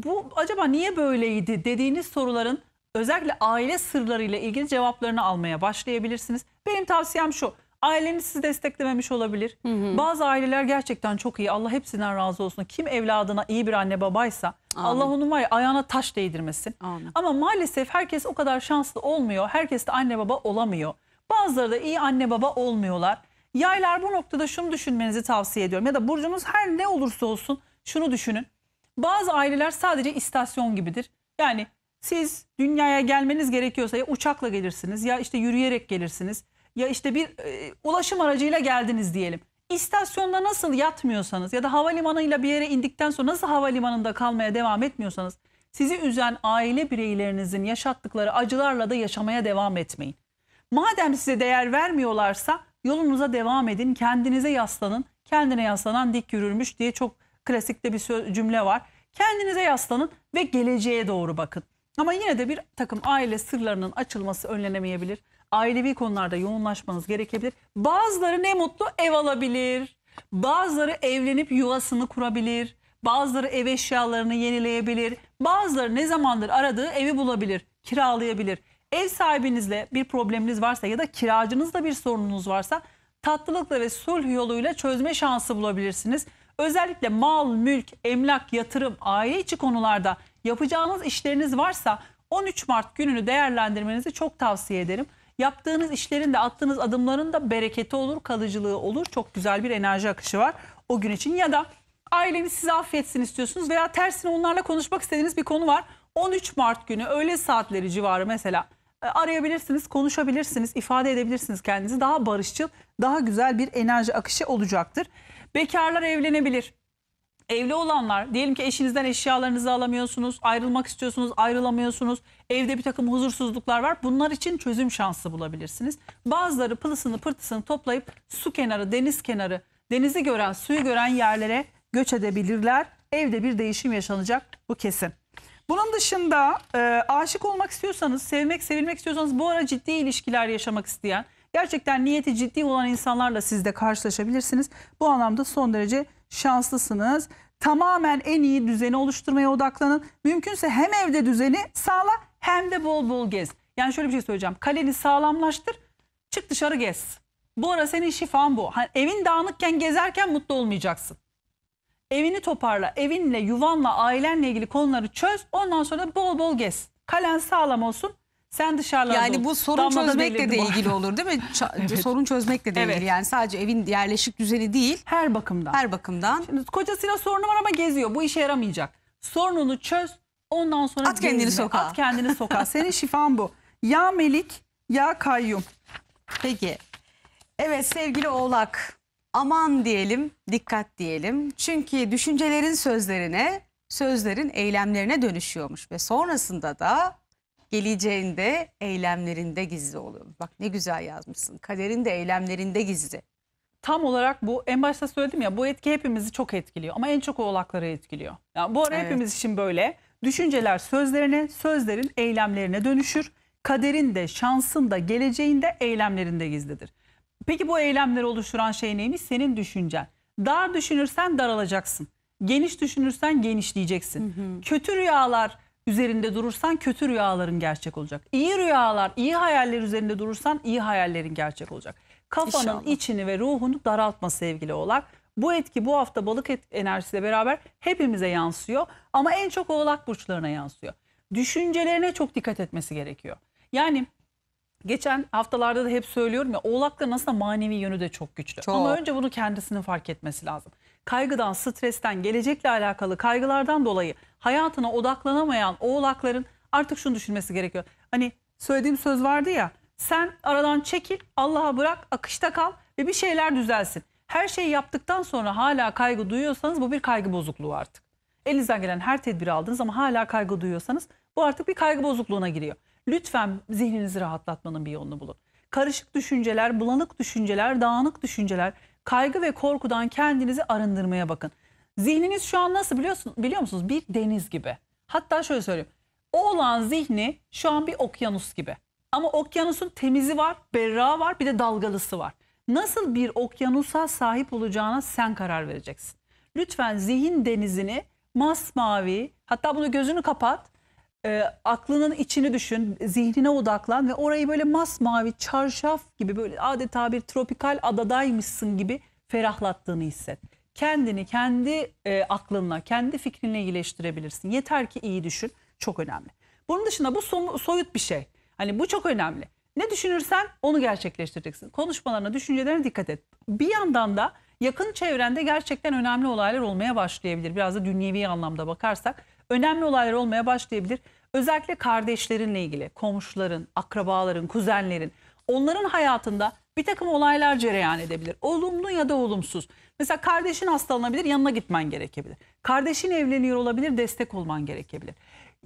bu acaba niye böyleydi dediğiniz soruların özellikle aile sırlarıyla ilgili cevaplarını almaya başlayabilirsiniz. Benim tavsiyem şu. Aileniz sizi desteklememiş olabilir. Hı hı. Bazı aileler gerçekten çok iyi. Allah hepsinden razı olsun. Kim evladına iyi bir anne babaysa Amin. Allah onun var ya ayağına taş değdirmesin. Amin. Ama maalesef herkes o kadar şanslı olmuyor. Herkes de anne baba olamıyor. Bazıları da iyi anne baba olmuyorlar. Yaylar bu noktada şunu düşünmenizi tavsiye ediyorum. Ya da burcunuz her ne olursa olsun şunu düşünün. Bazı aileler sadece istasyon gibidir. Yani siz dünyaya gelmeniz gerekiyorsa ya uçakla gelirsiniz ya işte yürüyerek gelirsiniz ya işte bir e, ulaşım aracıyla geldiniz diyelim. İstasyonda nasıl yatmıyorsanız ya da havalimanıyla bir yere indikten sonra nasıl havalimanında kalmaya devam etmiyorsanız sizi üzen aile bireylerinizin yaşattıkları acılarla da yaşamaya devam etmeyin. Madem size değer vermiyorlarsa yolunuza devam edin, kendinize yaslanın. Kendine yaslanan dik yürürmüş diye çok klasikte bir cümle var. Kendinize yaslanın ve geleceğe doğru bakın. Ama yine de bir takım aile sırlarının açılması önlenemeyebilir ailevi konularda yoğunlaşmanız gerekebilir. Bazıları ne mutlu ev alabilir. Bazıları evlenip yuvasını kurabilir. Bazıları ev eşyalarını yenileyebilir. Bazıları ne zamandır aradığı evi bulabilir, kiralayabilir. Ev sahibinizle bir probleminiz varsa ya da kiracınızla bir sorununuz varsa tatlılıkla ve sulh yoluyla çözme şansı bulabilirsiniz. Özellikle mal, mülk, emlak, yatırım, aile içi konularda yapacağınız işleriniz varsa 13 Mart gününü değerlendirmenizi çok tavsiye ederim. Yaptığınız işlerin de attığınız adımların da bereketi olur, kalıcılığı olur. Çok güzel bir enerji akışı var o gün için. Ya da aileniz size affetsin istiyorsunuz veya tersine onlarla konuşmak istediğiniz bir konu var. 13 Mart günü öğle saatleri civarı mesela e, arayabilirsiniz, konuşabilirsiniz, ifade edebilirsiniz kendinizi. Daha barışçıl, daha güzel bir enerji akışı olacaktır. Bekarlar evlenebilir. Evli olanlar diyelim ki eşinizden eşyalarınızı alamıyorsunuz, ayrılmak istiyorsunuz, ayrılamıyorsunuz. Evde bir takım huzursuzluklar var. Bunlar için çözüm şansı bulabilirsiniz. Bazıları pılısını pırtısını toplayıp su kenarı, deniz kenarı, denizi gören, suyu gören yerlere göç edebilirler. Evde bir değişim yaşanacak bu kesin. Bunun dışında e, aşık olmak istiyorsanız, sevmek, sevilmek istiyorsanız bu ara ciddi ilişkiler yaşamak isteyen, gerçekten niyeti ciddi olan insanlarla siz de karşılaşabilirsiniz. Bu anlamda son derece şanslısınız. Tamamen en iyi düzeni oluşturmaya odaklanın. Mümkünse hem evde düzeni sağla hem de bol bol gez. Yani şöyle bir şey söyleyeceğim. Kaleni sağlamlaştır. Çık dışarı gez. Bu ara senin şifan bu. Hani evin dağınıkken gezerken mutlu olmayacaksın. Evini toparla. Evinle, yuvanla, ailenle ilgili konuları çöz. Ondan sonra bol bol gez. Kalen sağlam olsun. Sen dışarılarda Yani bu sorun çözmekle de ilgili olur değil mi? (laughs) Evet. Sorun çözmekle de Evet. ilgili. Yani sadece evin yerleşik düzeni değil, Her bakımdan. her bakımdan. Şimdi kocasıyla sorunu var ama geziyor. Bu işe yaramayacak. Sorununu çöz. Ondan sonra At kendini gezme. sokağa. At kendini sokağa. (laughs) Senin şifan bu. Ya Melik ya Kayyum. Peki. Evet sevgili Oğlak. Aman diyelim, dikkat diyelim. Çünkü düşüncelerin sözlerine, sözlerin eylemlerine dönüşüyormuş ve sonrasında da geleceğinde eylemlerinde gizli oluyor. Bak ne güzel yazmışsın. Kaderin de eylemlerinde gizli. Tam olarak bu en başta söyledim ya bu etki hepimizi çok etkiliyor ama en çok oğlakları etkiliyor. Yani bu ara evet. hepimiz için böyle. Düşünceler sözlerine, sözlerin eylemlerine dönüşür. Kaderin de, şansın da, geleceğin de eylemlerinde gizlidir. Peki bu eylemleri oluşturan şey neymiş? Senin düşüncen. Dar düşünürsen daralacaksın. Geniş düşünürsen genişleyeceksin. Hı hı. Kötü rüyalar üzerinde durursan kötü rüyaların gerçek olacak. İyi rüyalar, iyi hayaller üzerinde durursan iyi hayallerin gerçek olacak. Kafanın İnşallah. içini ve ruhunu daraltma sevgili oğlak. Bu etki bu hafta balık et enerjisiyle beraber hepimize yansıyor ama en çok oğlak burçlarına yansıyor. Düşüncelerine çok dikkat etmesi gerekiyor. Yani geçen haftalarda da hep söylüyorum ya oğlakların aslında manevi yönü de çok güçlü. Çok. Ama önce bunu kendisinin fark etmesi lazım kaygıdan, stresten, gelecekle alakalı kaygılardan dolayı hayatına odaklanamayan oğlakların artık şunu düşünmesi gerekiyor. Hani söylediğim söz vardı ya sen aradan çekil, Allah'a bırak, akışta kal ve bir şeyler düzelsin. Her şeyi yaptıktan sonra hala kaygı duyuyorsanız bu bir kaygı bozukluğu artık. Elinizden gelen her tedbiri aldınız ama hala kaygı duyuyorsanız bu artık bir kaygı bozukluğuna giriyor. Lütfen zihninizi rahatlatmanın bir yolunu bulun. Karışık düşünceler, bulanık düşünceler, dağınık düşünceler Kaygı ve korkudan kendinizi arındırmaya bakın. Zihniniz şu an nasıl biliyorsun, biliyor musunuz? Bir deniz gibi. Hatta şöyle söyleyeyim. O olan zihni şu an bir okyanus gibi. Ama okyanusun temizi var, berra var, bir de dalgalısı var. Nasıl bir okyanusa sahip olacağına sen karar vereceksin. Lütfen zihin denizini masmavi, hatta bunu gözünü kapat e, aklının içini düşün, zihnine odaklan ve orayı böyle masmavi çarşaf gibi böyle adeta bir tropikal adadaymışsın gibi ferahlattığını hisset. Kendini kendi e, aklınla, kendi fikrinle iyileştirebilirsin. Yeter ki iyi düşün, çok önemli. Bunun dışında bu so soyut bir şey. Hani bu çok önemli. Ne düşünürsen onu gerçekleştireceksin. Konuşmalarına, düşüncelerine dikkat et. Bir yandan da yakın çevrende gerçekten önemli olaylar olmaya başlayabilir. Biraz da dünyevi anlamda bakarsak önemli olaylar olmaya başlayabilir. Özellikle kardeşlerinle ilgili, komşuların, akrabaların, kuzenlerin, onların hayatında bir takım olaylar cereyan edebilir. Olumlu ya da olumsuz. Mesela kardeşin hastalanabilir, yanına gitmen gerekebilir. Kardeşin evleniyor olabilir, destek olman gerekebilir.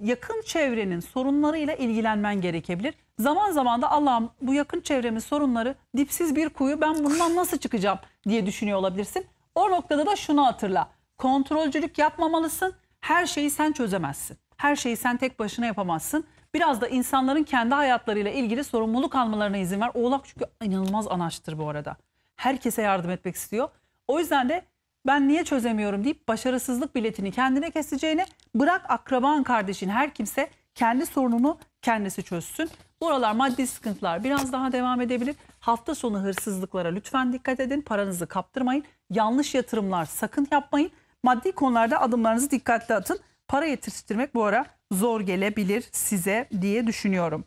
Yakın çevrenin sorunlarıyla ilgilenmen gerekebilir. Zaman zaman da Allah'ım bu yakın çevremin sorunları dipsiz bir kuyu ben bundan nasıl çıkacağım diye düşünüyor olabilirsin. O noktada da şunu hatırla. Kontrolcülük yapmamalısın her şeyi sen çözemezsin. Her şeyi sen tek başına yapamazsın. Biraz da insanların kendi hayatlarıyla ilgili sorumluluk almalarına izin ver. Oğlak çünkü inanılmaz anaçtır bu arada. Herkese yardım etmek istiyor. O yüzden de ben niye çözemiyorum deyip başarısızlık biletini kendine keseceğine bırak akraban kardeşin her kimse kendi sorununu kendisi çözsün. Buralar maddi sıkıntılar biraz daha devam edebilir. Hafta sonu hırsızlıklara lütfen dikkat edin. Paranızı kaptırmayın. Yanlış yatırımlar sakın yapmayın. Maddi konularda adımlarınızı dikkatli atın. Para yetiştirmek bu ara zor gelebilir size diye düşünüyorum.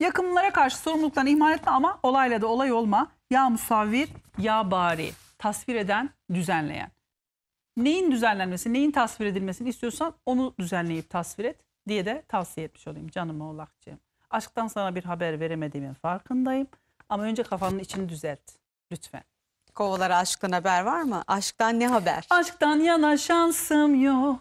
Yakınlara karşı sorumluluktan ihmal etme ama olayla da olay olma. Ya musavvir ya bari. Tasvir eden, düzenleyen. Neyin düzenlenmesi, neyin tasvir edilmesini istiyorsan onu düzenleyip tasvir et diye de tavsiye etmiş olayım canım oğlakçığım. Aşktan sana bir haber veremediğimin farkındayım ama önce kafanın içini düzelt lütfen kovalara aşktan haber var mı? Aşktan ne haber? Aşktan yana şansım yok.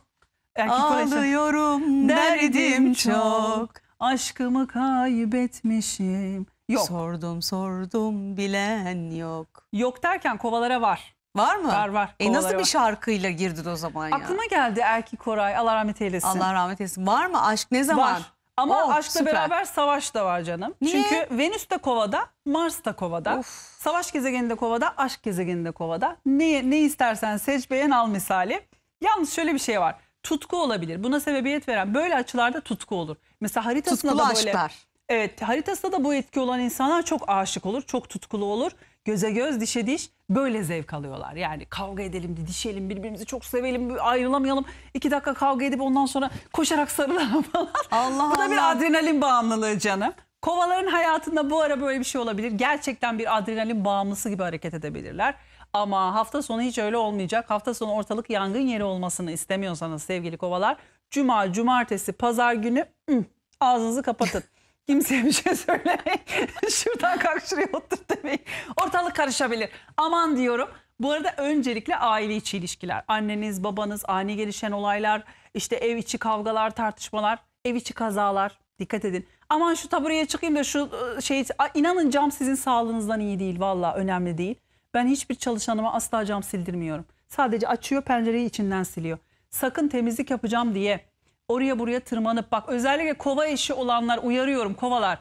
Erkek Ağlıyorum derdim çok. Aşkımı kaybetmişim. Yok. Sordum sordum bilen yok. Yok derken kovalara var. Var mı? Var var. E nasıl bir var. şarkıyla girdi o zaman ya? Aklıma geldi Erki Koray. Allah rahmet eylesin. Allah rahmet eylesin. Var mı aşk ne zaman? Var. Ama Oh, aşkla süper. beraber savaş da var canım. Niye? Çünkü Venüs de kovada, Mars da kovada. Of. Savaş gezegeninde de kovada, aşk gezegeninde de kovada. Ne, ne istersen seç beğen al misali. Yalnız şöyle bir şey var. Tutku olabilir. Buna sebebiyet veren böyle açılarda tutku olur. Mesela haritasında Tutkulu da böyle. aşklar. Evet haritasında da bu etki olan insanlar çok aşık olur, çok tutkulu olur. Göze göz, dişe diş böyle zevk alıyorlar. Yani kavga edelim, didişelim, birbirimizi çok sevelim, ayrılamayalım. İki dakika kavga edip ondan sonra koşarak sarılalım (laughs) falan. Allah Bu da Allah. bir adrenalin bağımlılığı canım. Kovaların hayatında bu ara böyle bir şey olabilir. Gerçekten bir adrenalin bağımlısı gibi hareket edebilirler. Ama hafta sonu hiç öyle olmayacak. Hafta sonu ortalık yangın yeri olmasını istemiyorsanız sevgili kovalar. Cuma, cumartesi, pazar günü ağzınızı kapatın. Kimseye bir şey söylemeyin. (laughs) Şuradan kalk şuraya otur demeyin. Ortalık karışabilir. Aman diyorum. Bu arada öncelikle aile içi ilişkiler. Anneniz, babanız, ani gelişen olaylar, işte ev içi kavgalar, tartışmalar, ev içi kazalar. Dikkat edin. Aman şu taburaya çıkayım da şu ıı, şey inanın cam sizin sağlığınızdan iyi değil valla önemli değil. Ben hiçbir çalışanıma asla cam sildirmiyorum. Sadece açıyor pencereyi içinden siliyor. Sakın temizlik yapacağım diye oraya buraya tırmanıp bak özellikle kova eşi olanlar uyarıyorum kovalar.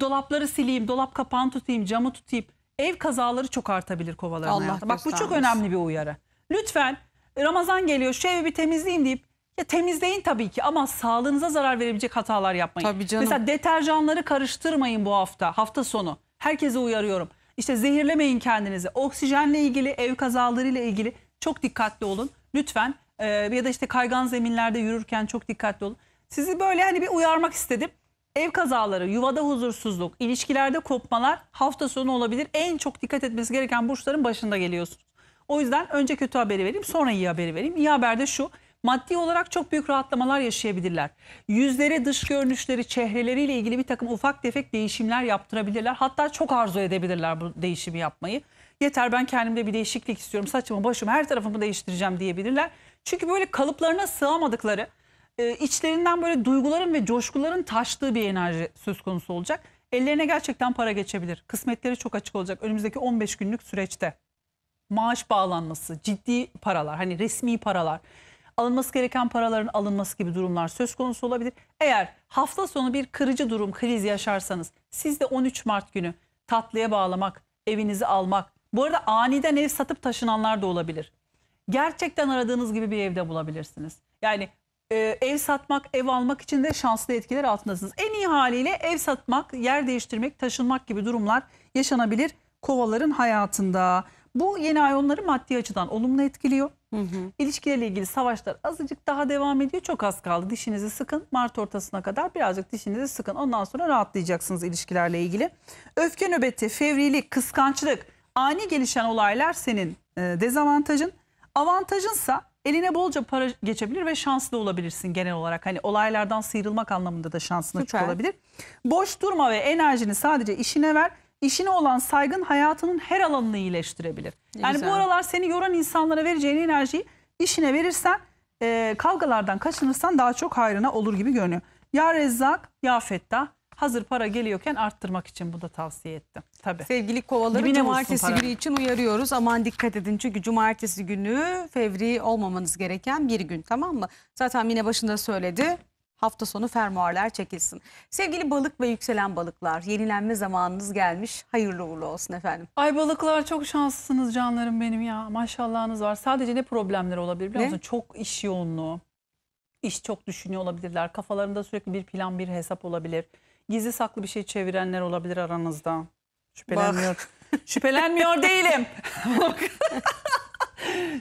Dolapları sileyim, dolap kapağını tutayım, camı tutayım. Ev kazaları çok artabilir kovaların Allah hayatında. Bak bu çok önemli bir uyarı. Lütfen e, Ramazan geliyor şu evi bir temizleyeyim deyip ya temizleyin tabii ki ama sağlığınıza zarar verebilecek hatalar yapmayın. Tabii canım. Mesela deterjanları karıştırmayın bu hafta, hafta sonu. Herkese uyarıyorum. İşte zehirlemeyin kendinizi. Oksijenle ilgili, ev kazalarıyla ilgili çok dikkatli olun. Lütfen ee, ya da işte kaygan zeminlerde yürürken çok dikkatli olun. Sizi böyle hani bir uyarmak istedim. Ev kazaları, yuvada huzursuzluk, ilişkilerde kopmalar hafta sonu olabilir. En çok dikkat etmesi gereken burçların başında geliyorsunuz. O yüzden önce kötü haberi vereyim sonra iyi haberi vereyim. İyi haber de şu maddi olarak çok büyük rahatlamalar yaşayabilirler. Yüzleri, dış görünüşleri, çehreleriyle ilgili bir takım ufak tefek değişimler yaptırabilirler. Hatta çok arzu edebilirler bu değişimi yapmayı. Yeter ben kendimde bir değişiklik istiyorum. Saçımı, başımı, her tarafımı değiştireceğim diyebilirler. Çünkü böyle kalıplarına sığamadıkları, e, içlerinden böyle duyguların ve coşkuların taştığı bir enerji söz konusu olacak. Ellerine gerçekten para geçebilir. Kısmetleri çok açık olacak önümüzdeki 15 günlük süreçte. Maaş bağlanması, ciddi paralar, hani resmi paralar, alınması gereken paraların alınması gibi durumlar söz konusu olabilir. Eğer hafta sonu bir kırıcı durum, kriz yaşarsanız siz de 13 Mart günü tatlıya bağlamak, evinizi almak, bu arada aniden ev satıp taşınanlar da olabilir gerçekten aradığınız gibi bir evde bulabilirsiniz. Yani e, ev satmak, ev almak için de şanslı etkiler altındasınız. En iyi haliyle ev satmak, yer değiştirmek, taşınmak gibi durumlar yaşanabilir kovaların hayatında. Bu yeni ay onları maddi açıdan olumlu etkiliyor. İlişkilerle ilgili savaşlar azıcık daha devam ediyor. Çok az kaldı. Dişinizi sıkın. Mart ortasına kadar birazcık dişinizi sıkın. Ondan sonra rahatlayacaksınız ilişkilerle ilgili. Öfke nöbeti, fevrilik, kıskançlık, ani gelişen olaylar senin e, dezavantajın. Avantajınsa eline bolca para geçebilir ve şanslı olabilirsin genel olarak. Hani olaylardan sıyrılmak anlamında da şansın açık olabilir. Boş durma ve enerjini sadece işine ver. İşine olan saygın hayatının her alanını iyileştirebilir. Yani Güzel. bu aralar seni yoran insanlara vereceğin enerjiyi işine verirsen e, kavgalardan kaçınırsan daha çok hayrına olur gibi görünüyor. Ya Rezzak ya Fettah hazır para geliyorken arttırmak için bu da tavsiye ettim. Tabii. Sevgili kovaları Dibine cumartesi günü için uyarıyoruz. Aman dikkat edin çünkü cumartesi günü fevri olmamanız gereken bir gün tamam mı? Zaten yine başında söyledi. Hafta sonu fermuarlar çekilsin. Sevgili balık ve yükselen balıklar yenilenme zamanınız gelmiş. Hayırlı uğurlu olsun efendim. Ay balıklar çok şanslısınız canlarım benim ya. Maşallahınız var. Sadece ne problemler olabilir biliyor musun? Çok iş yoğunluğu. İş çok düşünüyor olabilirler. Kafalarında sürekli bir plan bir hesap olabilir gizli saklı bir şey çevirenler olabilir aranızda. Şüphelenmiyor. (laughs) Şüphelenmiyor değilim. (laughs)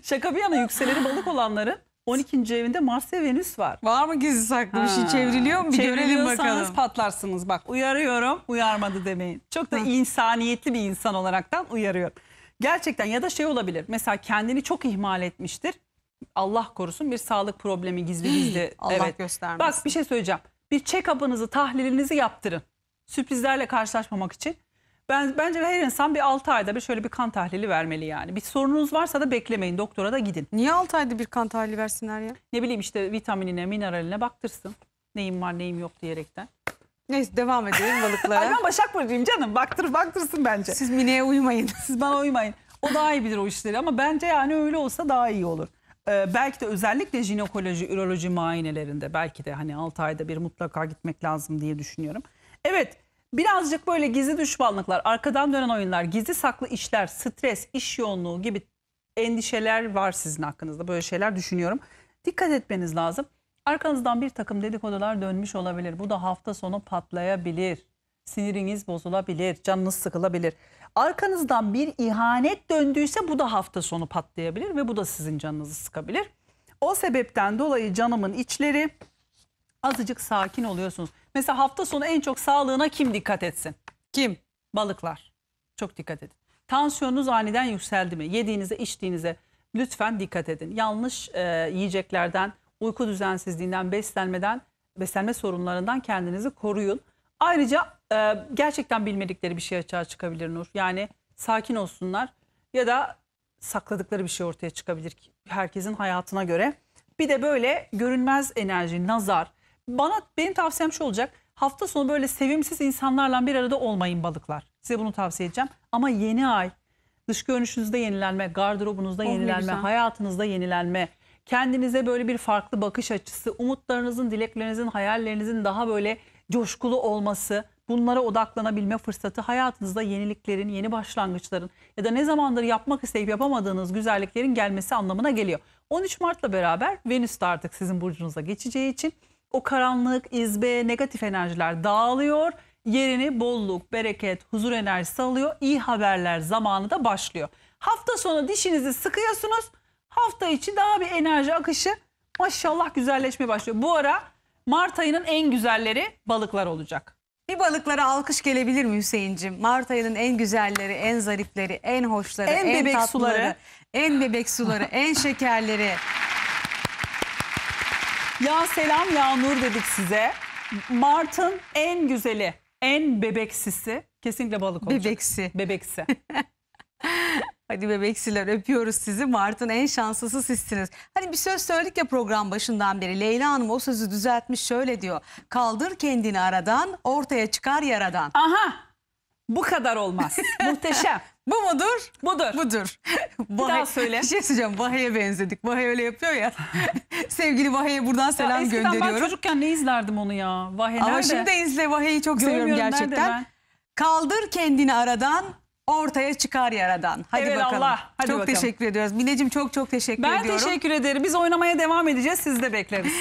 Şaka bir yana yükseleri balık olanların 12. evinde Mars ve Venüs var. Var mı gizli saklı bir şey çevriliyor mu? Bir görelim Çevriliyorsanız bakalım. patlarsınız. Bak uyarıyorum uyarmadı demeyin. Çok da insaniyetli bir insan olaraktan uyarıyorum. Gerçekten ya da şey olabilir. Mesela kendini çok ihmal etmiştir. Allah korusun bir sağlık problemi gizli gizli. (clears throat) Allah evet. göstermesin. Bak bir şey söyleyeceğim bir check-up'ınızı, tahlilinizi yaptırın. Sürprizlerle karşılaşmamak için. Ben bence her insan bir 6 ayda bir şöyle bir kan tahlili vermeli yani. Bir sorununuz varsa da beklemeyin, doktora da gidin. Niye 6 ayda bir kan tahlili versinler ya? Ne bileyim işte vitaminine, mineraline baktırsın. Neyim var, neyim yok diyerekten. Neyse devam edelim balıklara. (laughs) Ay ben Başak Burcu'yum canım. Baktır, baktırsın bence. Siz Mine'ye uymayın. Siz bana uymayın. O daha iyi bilir o işleri ama bence yani öyle olsa daha iyi olur. Ee, belki de özellikle jinekoloji, üroloji muayenelerinde belki de hani 6 ayda bir mutlaka gitmek lazım diye düşünüyorum. Evet birazcık böyle gizli düşmanlıklar, arkadan dönen oyunlar, gizli saklı işler, stres, iş yoğunluğu gibi endişeler var sizin hakkınızda. Böyle şeyler düşünüyorum. Dikkat etmeniz lazım. Arkanızdan bir takım dedikodular dönmüş olabilir. Bu da hafta sonu patlayabilir siniriniz bozulabilir, canınız sıkılabilir. Arkanızdan bir ihanet döndüyse bu da hafta sonu patlayabilir ve bu da sizin canınızı sıkabilir. O sebepten dolayı canımın içleri azıcık sakin oluyorsunuz. Mesela hafta sonu en çok sağlığına kim dikkat etsin? Kim? Balıklar. Çok dikkat edin. Tansiyonunuz aniden yükseldi mi? Yediğinize, içtiğinize lütfen dikkat edin. Yanlış e, yiyeceklerden, uyku düzensizliğinden, beslenmeden, beslenme sorunlarından kendinizi koruyun. Ayrıca e, gerçekten bilmedikleri bir şey açığa çıkabilir Nur. Yani sakin olsunlar ya da sakladıkları bir şey ortaya çıkabilir herkesin hayatına göre. Bir de böyle görünmez enerji, nazar. Bana benim tavsiyem şu olacak. Hafta sonu böyle sevimsiz insanlarla bir arada olmayın balıklar. Size bunu tavsiye edeceğim. Ama yeni ay dış görünüşünüzde yenilenme, gardırobunuzda oh, yenilenme, hayatınızda yenilenme, kendinize böyle bir farklı bakış açısı, umutlarınızın, dileklerinizin, hayallerinizin daha böyle coşkulu olması, bunlara odaklanabilme fırsatı hayatınızda yeniliklerin, yeni başlangıçların ya da ne zamandır yapmak isteyip yapamadığınız güzelliklerin gelmesi anlamına geliyor. 13 Mart'la beraber Venüs de artık sizin burcunuza geçeceği için o karanlık, izbe, negatif enerjiler dağılıyor. Yerini bolluk, bereket, huzur enerjisi alıyor. İyi haberler zamanı da başlıyor. Hafta sonu dişinizi sıkıyorsunuz. Hafta içi daha bir enerji akışı maşallah güzelleşmeye başlıyor. Bu ara Mart ayının en güzelleri balıklar olacak. Bir balıklara alkış gelebilir mi Hüseyin'cim? Mart ayının en güzelleri, en zarifleri, en hoşları, en, en bebek tatlıları, suları. en bebek suları, (laughs) en şekerleri. Ya selam ya nur dedik size. Mart'ın en güzeli, en bebeksisi kesinlikle balık olacak. Bebeksi. Bebeksi. (laughs) Hadi bebeksiler öpüyoruz sizi. Mart'ın en şanslısı sizsiniz. Hani bir söz söyledik ya program başından beri. Leyla Hanım o sözü düzeltmiş şöyle diyor. Kaldır kendini aradan ortaya çıkar yaradan. Aha bu kadar olmaz. (laughs) Muhteşem. Bu mudur? Budur. Budur. Bir daha söyle. Bir şey söyleyeceğim. Vahey'e benzedik. Vahey öyle yapıyor ya. (laughs) Sevgili Vahey'e buradan selam eskiden gönderiyorum. ben çocukken ne izlerdim onu ya? Vahey nerede? Ama şimdi izle Vahey'i çok seviyorum Görmüyorum, nerede gerçekten. Kaldır kendini aradan ortaya çıkar yaradan. Hadi evet, bakalım. Allah. Hadi çok bakalım. teşekkür ediyoruz. Mineciğim çok çok teşekkür ben ediyorum. Ben teşekkür ederim. Biz oynamaya devam edeceğiz. Siz de bekleriz.